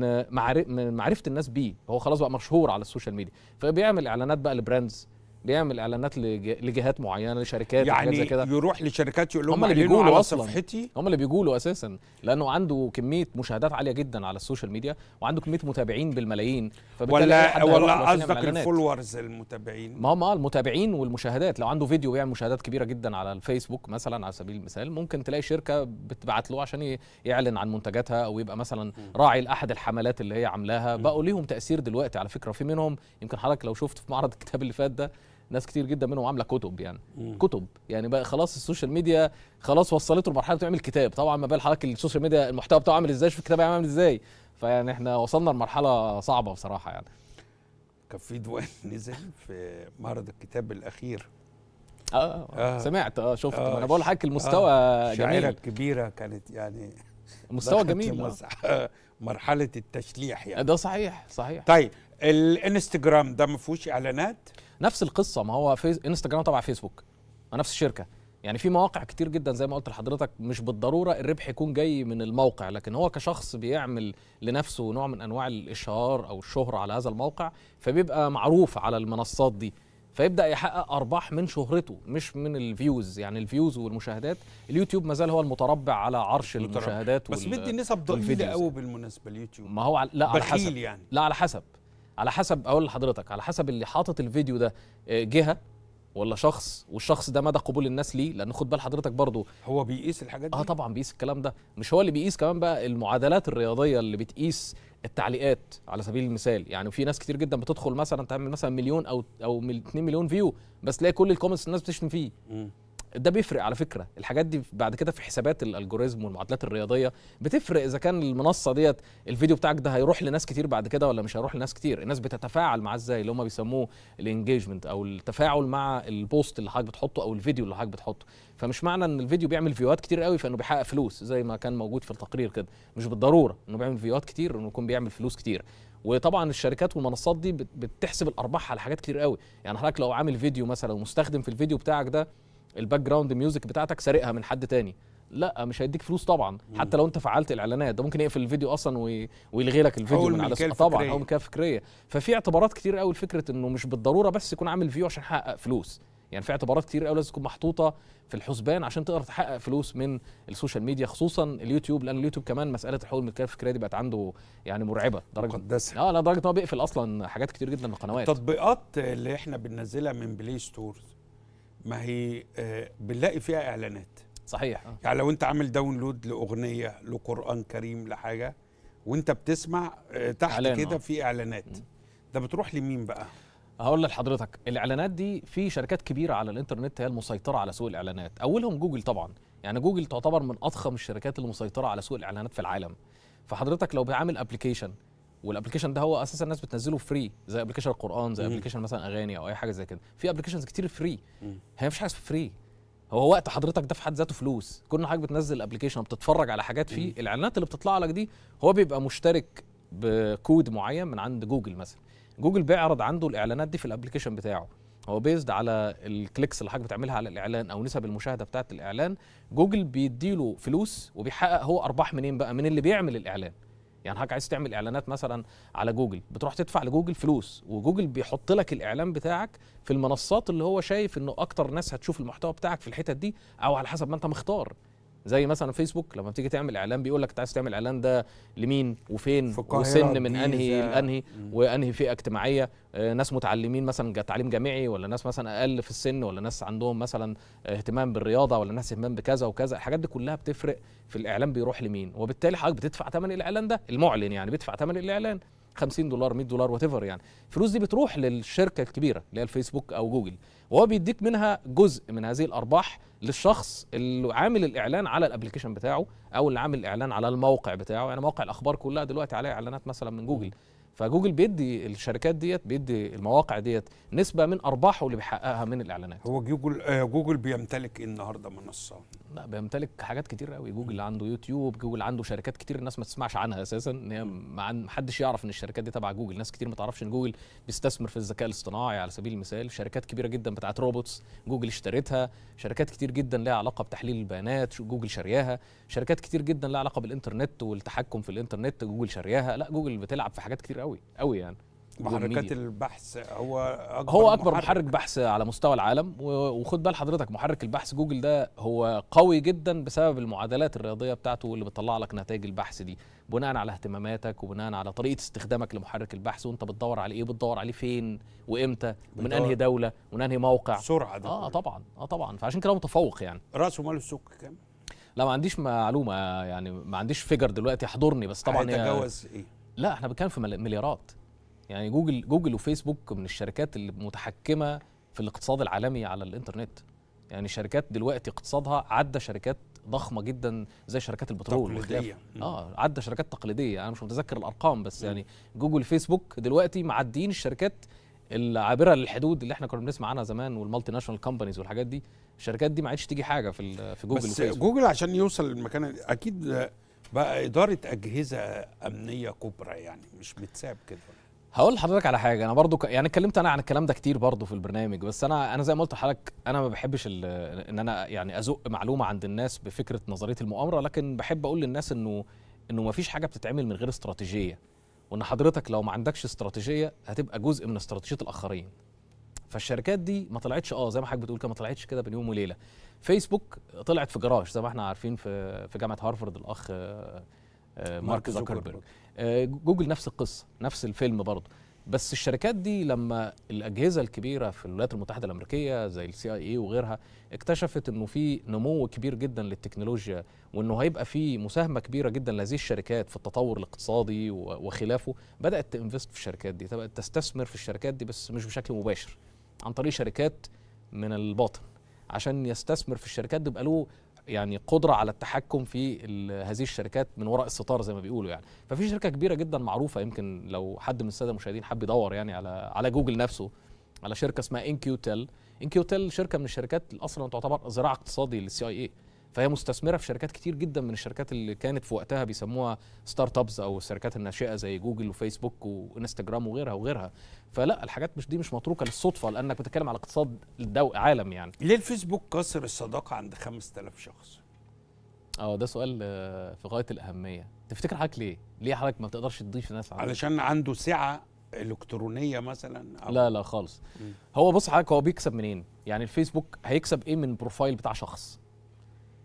معرفه الناس بيه هو خلاص بقى مشهور على السوشيال ميديا فبيعمل اعلانات بقى لبراندز بيعمل اعلانات لجهات معينه لشركات يعني كده يروح لشركات يقول لهم هم اللي بيقولوا اصلا صفحتي هم اللي بيقولوا اساسا لانه عنده كميه مشاهدات عاليه جدا على السوشيال ميديا وعنده كميه متابعين بالملايين ولا ولا قصدك الفولورز المتابعين ما هم آه، المتابعين والمشاهدات لو عنده فيديو بيعمل مشاهدات كبيره جدا على الفيسبوك مثلا على سبيل المثال ممكن تلاقي شركه بتبعت له عشان يعلن عن منتجاتها او يبقى مثلا راعي لاحد الحملات اللي هي عاملاها بقوا ليهم تاثير دلوقتي على فكره في منهم يمكن حضرتك لو شفت في معرض الكتاب اللي فات ده ناس كتير جدا منهم عامله كتب يعني مم. كتب يعني بقى خلاص السوشيال ميديا خلاص وصلته لمرحله تعمل كتاب طبعا ما بال حضرتك السوشيال ميديا المحتوى بتاعه عامل ازاي شوف الكتاب عامل ازاي فيعني احنا وصلنا لمرحله صعبه بصراحه يعني كان في ديوان نزل في معرض الكتاب الاخير اه, آه. سمعت اه شفت آه. انا بقول لحضرتك آه. المستوى آه. جميل الكبيره كانت يعني مستوى جميل آه. مرحله التشليح يعني ده صحيح صحيح طيب الانستجرام ده ما فيهوش اعلانات نفس القصه ما هو فيز... انستجرام تبع فيسبوك نفس الشركه يعني في مواقع كتير جدا زي ما قلت لحضرتك مش بالضروره الربح يكون جاي من الموقع لكن هو كشخص بيعمل لنفسه نوع من انواع الاشهار او الشهره على هذا الموقع فبيبقى معروف على المنصات دي فيبدا يحقق ارباح من شهرته مش من الفيوز يعني الفيوز والمشاهدات اليوتيوب مازال هو المتربع على عرش متربع. المشاهدات بس مدي نسب ضئيله قوي بالمناسبه اليوتيوب ما هو على لا على حسب يعني. لا على حسب على حسب اقول لحضرتك على حسب اللي حاطط الفيديو ده آه، جهه ولا شخص والشخص ده مدى قبول الناس ليه لان خد بال حضرتك برضو هو بيقيس الحاجات دي اه طبعا بيقيس الكلام ده مش هو اللي بيقيس كمان بقى المعادلات الرياضيه اللي بتقيس التعليقات على سبيل المثال يعني في ناس كتير جدا بتدخل مثلا تعمل مثلا مليون او او 2 مليون فيو بس تلاقي كل الكومنتس الناس بتشتم فيه ده بيفرق على فكره الحاجات دي بعد كده في حسابات الالجوريزم والمعادلات الرياضيه بتفرق اذا كان المنصه ديت الفيديو بتاعك ده هيروح لناس كتير بعد كده ولا مش هيروح لناس كتير الناس بتتفاعل معاه ازاي اللي هم بيسموه الانجيجمنت او التفاعل مع البوست اللي حضرتك بتحطه او الفيديو اللي حضرتك بتحطه فمش معنى ان الفيديو بيعمل فيوهات كتير قوي فانه بيحقق فلوس زي ما كان موجود في التقرير كده مش بالضروره انه بيعمل فيوهات كتير انه يكون بيعمل فلوس كتير وطبعا الشركات والمنصات دي بتحسب الارباح على حاجات كتير قوي يعني حضرتك لو عامل فيديو مثلا ومستخدم في الفيديو بتاعك ده الباك جراوند ميوزك بتاعتك سارقها من حد تاني لا مش هيديك فلوس طبعا حتى لو انت فعلت الاعلانات ده ممكن يقفل الفيديو اصلا ويلغي لك الفيديو من على طبعا او ملكيه فكريه ففي اعتبارات كتير قوي لفكره انه مش بالضروره بس يكون عامل فيو عشان يحقق فلوس يعني في اعتبارات كتير قوي لازم تكون محطوطه في الحسبان عشان تقدر تحقق فلوس من السوشيال ميديا خصوصا اليوتيوب لان اليوتيوب كمان مساله الحقوق الملكيه الفكريه دي بقت عنده يعني مرعبه درجه مقدسه اه لا درجه ان هو بيقفل اصلا حاجات كتير جدا من القنوات التطبيقات اللي احنا بننزلها من بلاي ستورز ما هي آه، بنلاقي فيها اعلانات صحيح آه. يعني لو انت عامل داونلود لاغنيه لقران كريم لحاجه وانت بتسمع آه، تحت كده في اعلانات ده بتروح لمين بقى هقول لحضرتك الاعلانات دي في شركات كبيره على الانترنت هي المسيطره على سوق الاعلانات اولهم جوجل طبعا يعني جوجل تعتبر من اضخم الشركات المسيطره على سوق الاعلانات في العالم فحضرتك لو بعمل ابلكيشن والابلكيشن ده هو اساسا الناس بتنزله فري زي ابلكيشن القران زي ابلكيشن مثلا اغاني او اي حاجه زي كده في ابلكيشنز كتير فري هي مفيش حاجه فري هو وقت حضرتك ده في حد ذاته فلوس كل حاجه بتنزل ابلكيشن بتتفرج على حاجات فيه الاعلانات اللي بتطلع لك دي هو بيبقى مشترك بكود معين من عند جوجل مثلا جوجل بيعرض عنده الاعلانات دي في الابلكيشن بتاعه هو بيزد على الكليكس اللي حضرتك بتعملها على الاعلان او نسب المشاهده بتاعه الاعلان جوجل بيديله فلوس وبيحقق هو ارباح منين بقى من اللي بيعمل الاعلان يعني حضرتك عايز تعمل اعلانات مثلا على جوجل بتروح تدفع لجوجل فلوس وجوجل بيحط لك الاعلان بتاعك في المنصات اللي هو شايف انه اكتر ناس هتشوف المحتوى بتاعك في الحتت دي او على حسب ما انت مختار زي مثلا فيسبوك لما بتيجي تعمل اعلان بيقول لك انت عايز تعمل اعلان ده لمين وفين وسن من انهي لانهي وانهي فئه اجتماعيه آه، ناس متعلمين مثلا تعليم جامعي ولا ناس مثلا اقل في السن ولا ناس عندهم مثلا اهتمام بالرياضه ولا ناس اهتمام بكذا وكذا الحاجات دي كلها بتفرق في الاعلان بيروح لمين وبالتالي حضرتك بتدفع ثمن الاعلان ده المعلن يعني بيدفع ثمن الاعلان 50 دولار 100 دولار وات يعني الفلوس دي بتروح للشركه الكبيره اللي هي الفيسبوك او جوجل وهو بيديك منها جزء من هذه الارباح للشخص اللي عامل الاعلان على الابلكيشن بتاعه او اللي عامل الاعلان على الموقع بتاعه يعني موقع الاخبار كلها دلوقتي عليها اعلانات مثلا من جوجل فجوجل بيدي الشركات ديت بيدي المواقع ديت نسبه من ارباحه اللي بيحققها من الاعلانات هو جوجل آه جوجل بيمتلك إيه النهارده منصه لا بيمتلك حاجات كتير قوي جوجل عنده يوتيوب جوجل عنده شركات كتير الناس ما تسمعش عنها اساسا ان هي ما حدش يعرف ان الشركات دي تبع جوجل ناس كتير ما تعرفش ان جوجل بيستثمر في الذكاء الاصطناعي على سبيل المثال شركات كبيره جدا بتاعت روبوتس جوجل اشترتها شركات كتير جدا لها علاقه بتحليل البيانات جوجل شارياها شركات كتير جدا لها علاقه بالانترنت والتحكم في الانترنت جوجل شارياها لا جوجل بتلعب في حاجات كتير قوي قوي يعني محركات البحث هو اكبر هو اكبر محرك. محرك بحث على مستوى العالم وخد بال حضرتك محرك البحث جوجل ده هو قوي جدا بسبب المعادلات الرياضيه بتاعته اللي بتطلع لك نتائج البحث دي بناء على اهتماماتك وبناء على طريقه استخدامك لمحرك البحث وانت بتدور على ايه بتدور عليه فين وامتى ومن انهي دوله ومن انهي موقع سرعه ده اه طبعا اه طبعا فعشان كده متفوق يعني راسه مال السوق كام لا ما عنديش معلومه يعني ما عنديش فيجر دلوقتي حضرني بس طبعا هيتجاوز ايه لا احنا بنتكلم في مليارات يعني جوجل جوجل وفيسبوك من الشركات المتحكمه في الاقتصاد العالمي على الانترنت يعني شركات دلوقتي اقتصادها عدى شركات ضخمه جدا زي شركات البترول تقليديه اه عدى شركات تقليديه انا مش متذكر الارقام بس م. يعني جوجل فيسبوك دلوقتي معديين الشركات العابره للحدود اللي احنا كنا بنسمع عنها زمان والمالتي ناشونال كومبانيز والحاجات دي الشركات دي ما عادش تيجي حاجه في في جوجل بس وفيسبوك. جوجل عشان يوصل للمكان اكيد بقى اداره اجهزه امنيه كبرى يعني مش متساب كده هقول لحضرتك على حاجه انا برضو ك... يعني اتكلمت انا عن الكلام ده كتير برضو في البرنامج بس انا انا زي ما قلت لحضرتك انا ما بحبش ال... ان انا يعني ازق معلومه عند الناس بفكره نظريه المؤامره لكن بحب اقول للناس انه انه ما فيش حاجه بتتعمل من غير استراتيجيه وان حضرتك لو ما عندكش استراتيجيه هتبقى جزء من استراتيجيه الاخرين فالشركات دي ما طلعتش اه زي ما حضرتك بتقول كده ما طلعتش كده بين يوم وليله فيسبوك طلعت في جراج زي ما احنا عارفين في في جامعه هارفرد الاخ آه، مارك زوكربيرج آه، جوجل نفس القصه نفس الفيلم برضه بس الشركات دي لما الاجهزه الكبيره في الولايات المتحده الامريكيه زي السي اي اي وغيرها اكتشفت انه في نمو كبير جدا للتكنولوجيا وانه هيبقى في مساهمه كبيره جدا لهذه الشركات في التطور الاقتصادي وخلافه بدات تنفست في الشركات دي بدات تستثمر في الشركات دي بس مش بشكل مباشر عن طريق شركات من الباطن عشان يستثمر في الشركات دي بقى له يعني قدره على التحكم في هذه الشركات من وراء الستار زي ما بيقولوا يعني ففي شركه كبيره جدا معروفه يمكن لو حد من الساده المشاهدين حب يدور يعني على على جوجل نفسه على شركه اسمها انكيوتل انكيوتل شركه من الشركات اللي اصلا تعتبر ذراع اقتصادي للسي اي اي فهي مستثمره في شركات كتير جدا من الشركات اللي كانت في وقتها بيسموها ستارت ابس او الشركات الناشئه زي جوجل وفيسبوك وانستجرام وغيرها وغيرها فلا الحاجات مش دي مش متروكه للصدفه لانك بتتكلم على اقتصاد الدو عالم يعني ليه الفيسبوك كسر الصداقه عند 5000 شخص اه ده سؤال آه، في غايه الاهميه تفتكر حضرتك ليه ليه حضرتك ما بتقدرش تضيف ناس عندك؟ علشان عنده سعه الكترونيه مثلا أو لا لا خالص م. هو بص حضرتك هو بيكسب منين يعني الفيسبوك هيكسب ايه من بروفايل بتاع شخص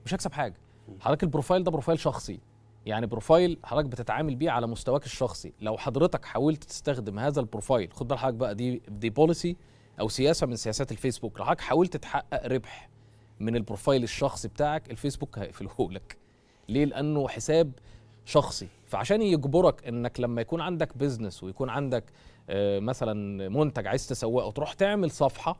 مش هكسب حاجه حضرتك البروفايل ده بروفايل شخصي يعني بروفايل حضرتك بتتعامل بيه على مستواك الشخصي لو حضرتك حاولت تستخدم هذا البروفايل خد بال حضرتك بقى دي دي بوليسي او سياسه من سياسات الفيسبوك لو حضرتك حاولت تحقق ربح من البروفايل الشخصي بتاعك الفيسبوك هيقفله لك ليه لانه حساب شخصي فعشان يجبرك انك لما يكون عندك بيزنس ويكون عندك آه، مثلا منتج عايز تسوقه تروح تعمل صفحه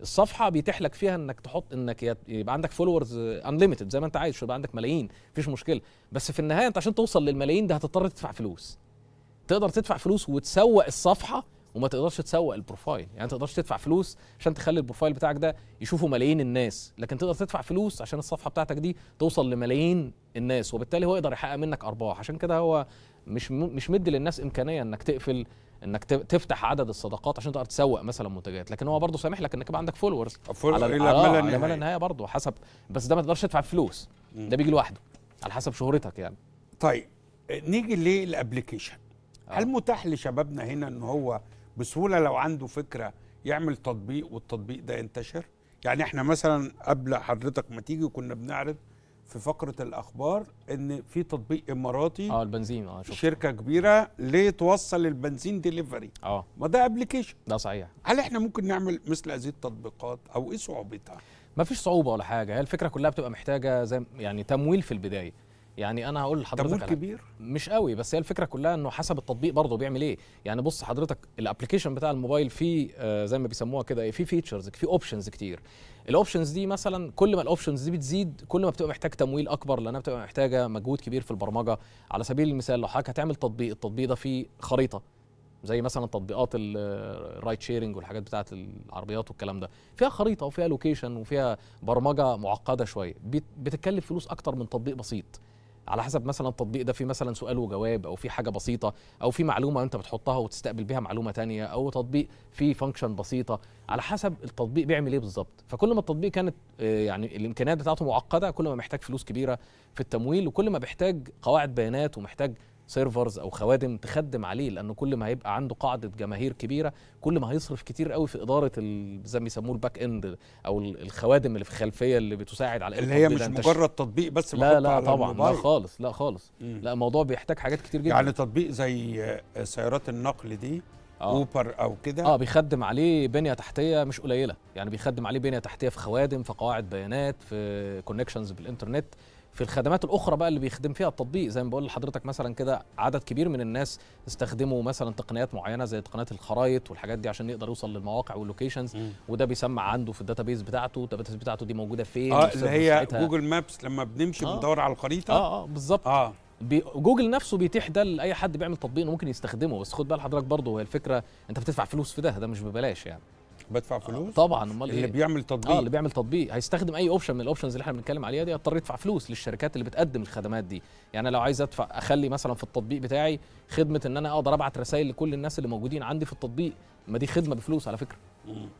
الصفحه بيتيح لك فيها انك تحط انك يبقى عندك فولورز انليمتد زي ما انت عايز يبقى عندك ملايين مفيش مشكله بس في النهايه انت عشان توصل للملايين ده هتضطر تدفع فلوس تقدر تدفع فلوس وتسوق الصفحه وما تقدرش تسوق البروفايل يعني ما تقدرش تدفع فلوس عشان تخلي البروفايل بتاعك ده يشوفه ملايين الناس لكن تقدر تدفع فلوس عشان الصفحه بتاعتك دي توصل لملايين الناس وبالتالي هو يقدر يحقق منك ارباح عشان كده هو مش مش مدي للناس امكانيه انك تقفل انك تفتح عدد الصداقات عشان تقدر تسوق مثلا منتجات لكن هو برضه سامح لك انك يبقى عندك فولورز على الى آه النهايه, نهاية برضه حسب بس ده ما تقدرش تدفع فلوس ده بيجي لوحده على حسب شهرتك يعني طيب آه، نيجي للابلكيشن آه. هل متاح لشبابنا هنا ان هو بسهوله لو عنده فكره يعمل تطبيق والتطبيق ده ينتشر يعني احنا مثلا قبل حضرتك ما تيجي كنا بنعرض في فقره الاخبار ان في تطبيق اماراتي اه البنزين اه شفت. شركه كبيره ليه توصل البنزين ديليفري اه ما ده ابلكيشن ده صحيح هل احنا ممكن نعمل مثل هذه التطبيقات او ايه صعوبتها ما فيش صعوبه ولا حاجه هي الفكره كلها بتبقى محتاجه زي يعني تمويل في البدايه يعني انا هقول لحضرتك تمويل كبير مش قوي بس هي الفكره كلها انه حسب التطبيق برضه بيعمل ايه يعني بص حضرتك الابلكيشن بتاع الموبايل فيه آه زي ما بيسموها كده في فيتشرز في اوبشنز كتير الاوبشنز دي مثلا كل ما الاوبشنز دي بتزيد كل ما بتبقى محتاج تمويل اكبر لانها بتبقى محتاجه مجهود كبير في البرمجه على سبيل المثال لو حضرتك هتعمل تطبيق التطبيق ده فيه خريطه زي مثلا تطبيقات الرايت شيرنج والحاجات بتاعه العربيات والكلام ده فيها خريطه وفيها لوكيشن وفيها برمجه معقده شويه بتتكلف فلوس اكتر من تطبيق بسيط على حسب مثلا التطبيق ده في مثلا سؤال وجواب او في حاجه بسيطه او في معلومه انت بتحطها وتستقبل بيها معلومه تانية او تطبيق فيه فانكشن بسيطه على حسب التطبيق بيعمل ايه بالظبط فكل ما التطبيق كانت آه، يعني الامكانيات بتاعته معقده كل ما محتاج فلوس كبيره في التمويل وكل ما بيحتاج قواعد بيانات ومحتاج سيرفرز او خوادم تخدم عليه لان كل ما هيبقى عنده قاعده جماهير كبيره كل ما هيصرف كتير قوي في اداره زي ما بيسموه الباك اند او الخوادم اللي في الخلفيه اللي بتساعد على اللي هي مش مجرد تطبيق بس لا لا طبعا لا خالص لا خالص مم. لا الموضوع بيحتاج حاجات كتير جدا يعني تطبيق زي سيارات النقل دي آه. اوبر او كده اه بيخدم عليه بنيه تحتيه مش قليله يعني بيخدم عليه بنيه تحتيه في خوادم في قواعد بيانات في كونكشنز بالانترنت في الخدمات الاخرى بقى اللي بيخدم فيها التطبيق زي ما بقول لحضرتك مثلا كده عدد كبير من الناس استخدموا مثلا تقنيات معينه زي تقنيات الخرائط والحاجات دي عشان يقدر يوصل للمواقع واللوكيشنز وده بيسمع عنده في الداتابيز بتاعته الداتابيز بتاعته دي موجوده فين اه اللي هي ساعتها. جوجل مابس لما بنمشي آه بندور على الخريطه اه اه بالظبط اه جوجل نفسه بيتيح ده لاي حد بيعمل تطبيق ممكن يستخدمه بس خد بال حضرتك برضه هي الفكره انت بتدفع فلوس في ده ده مش ببلاش يعني بدفع فلوس طبعا امال اللي إيه؟ بيعمل تطبيق اه اللي بيعمل تطبيق هيستخدم اي اوبشن من الاوبشنز اللي احنا بنتكلم عليها دي هيضطر يدفع فلوس للشركات اللي بتقدم الخدمات دي يعني انا لو عايز ادفع اخلي مثلا في التطبيق بتاعي خدمه ان انا اقدر ابعت رسائل لكل الناس اللي موجودين عندي في التطبيق ما دي خدمه بفلوس على فكره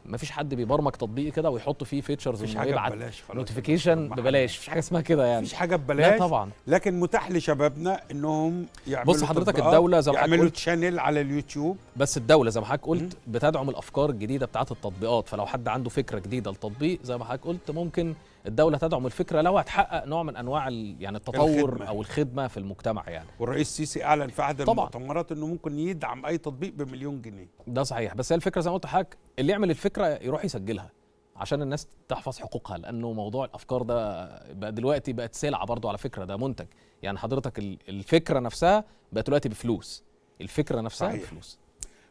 مفيش حد بيبرمج تطبيق كده ويحط فيه فيتشرز مش حاجه ببلاش نوتيفيكيشن ببلاش مفيش حاجه اسمها كده يعني مفيش حاجه ببلاش لا طبعا لكن متاح لشبابنا انهم يعملوا بص حضرتك الدوله زي ما حضرتك يعملوا تشانل على اليوتيوب بس الدوله زي ما حضرتك قلت بتدعم الافكار الجديده بتاعه التطبيقات فلو حد عنده فكره جديده لتطبيق زي ما حضرتك قلت ممكن الدوله تدعم الفكره لو هتحقق نوع من انواع يعني التطور الخدمة. او الخدمه في المجتمع يعني والرئيس السيسي اعلن في احد المؤتمرات انه ممكن يدعم اي تطبيق بمليون جنيه ده صحيح بس هي الفكره زي ما قلت لحضرتك اللي يعمل الفكره يروح يسجلها عشان الناس تحفظ حقوقها لانه موضوع الافكار ده بقى دلوقتي بقت سلعه برضو على فكره ده منتج يعني حضرتك الفكره نفسها بقت دلوقتي بفلوس الفكره نفسها صحيح. بفلوس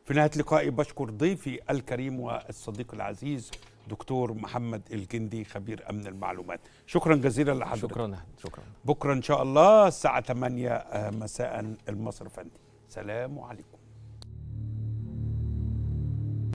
في نهايه لقائي بشكر ضيفي الكريم والصديق العزيز دكتور محمد الجندي خبير امن المعلومات شكرا جزيلا لحضرتك شكرا شكرا بكره ان شاء الله الساعه 8 آه، مساء المصرف فندي سلام عليكم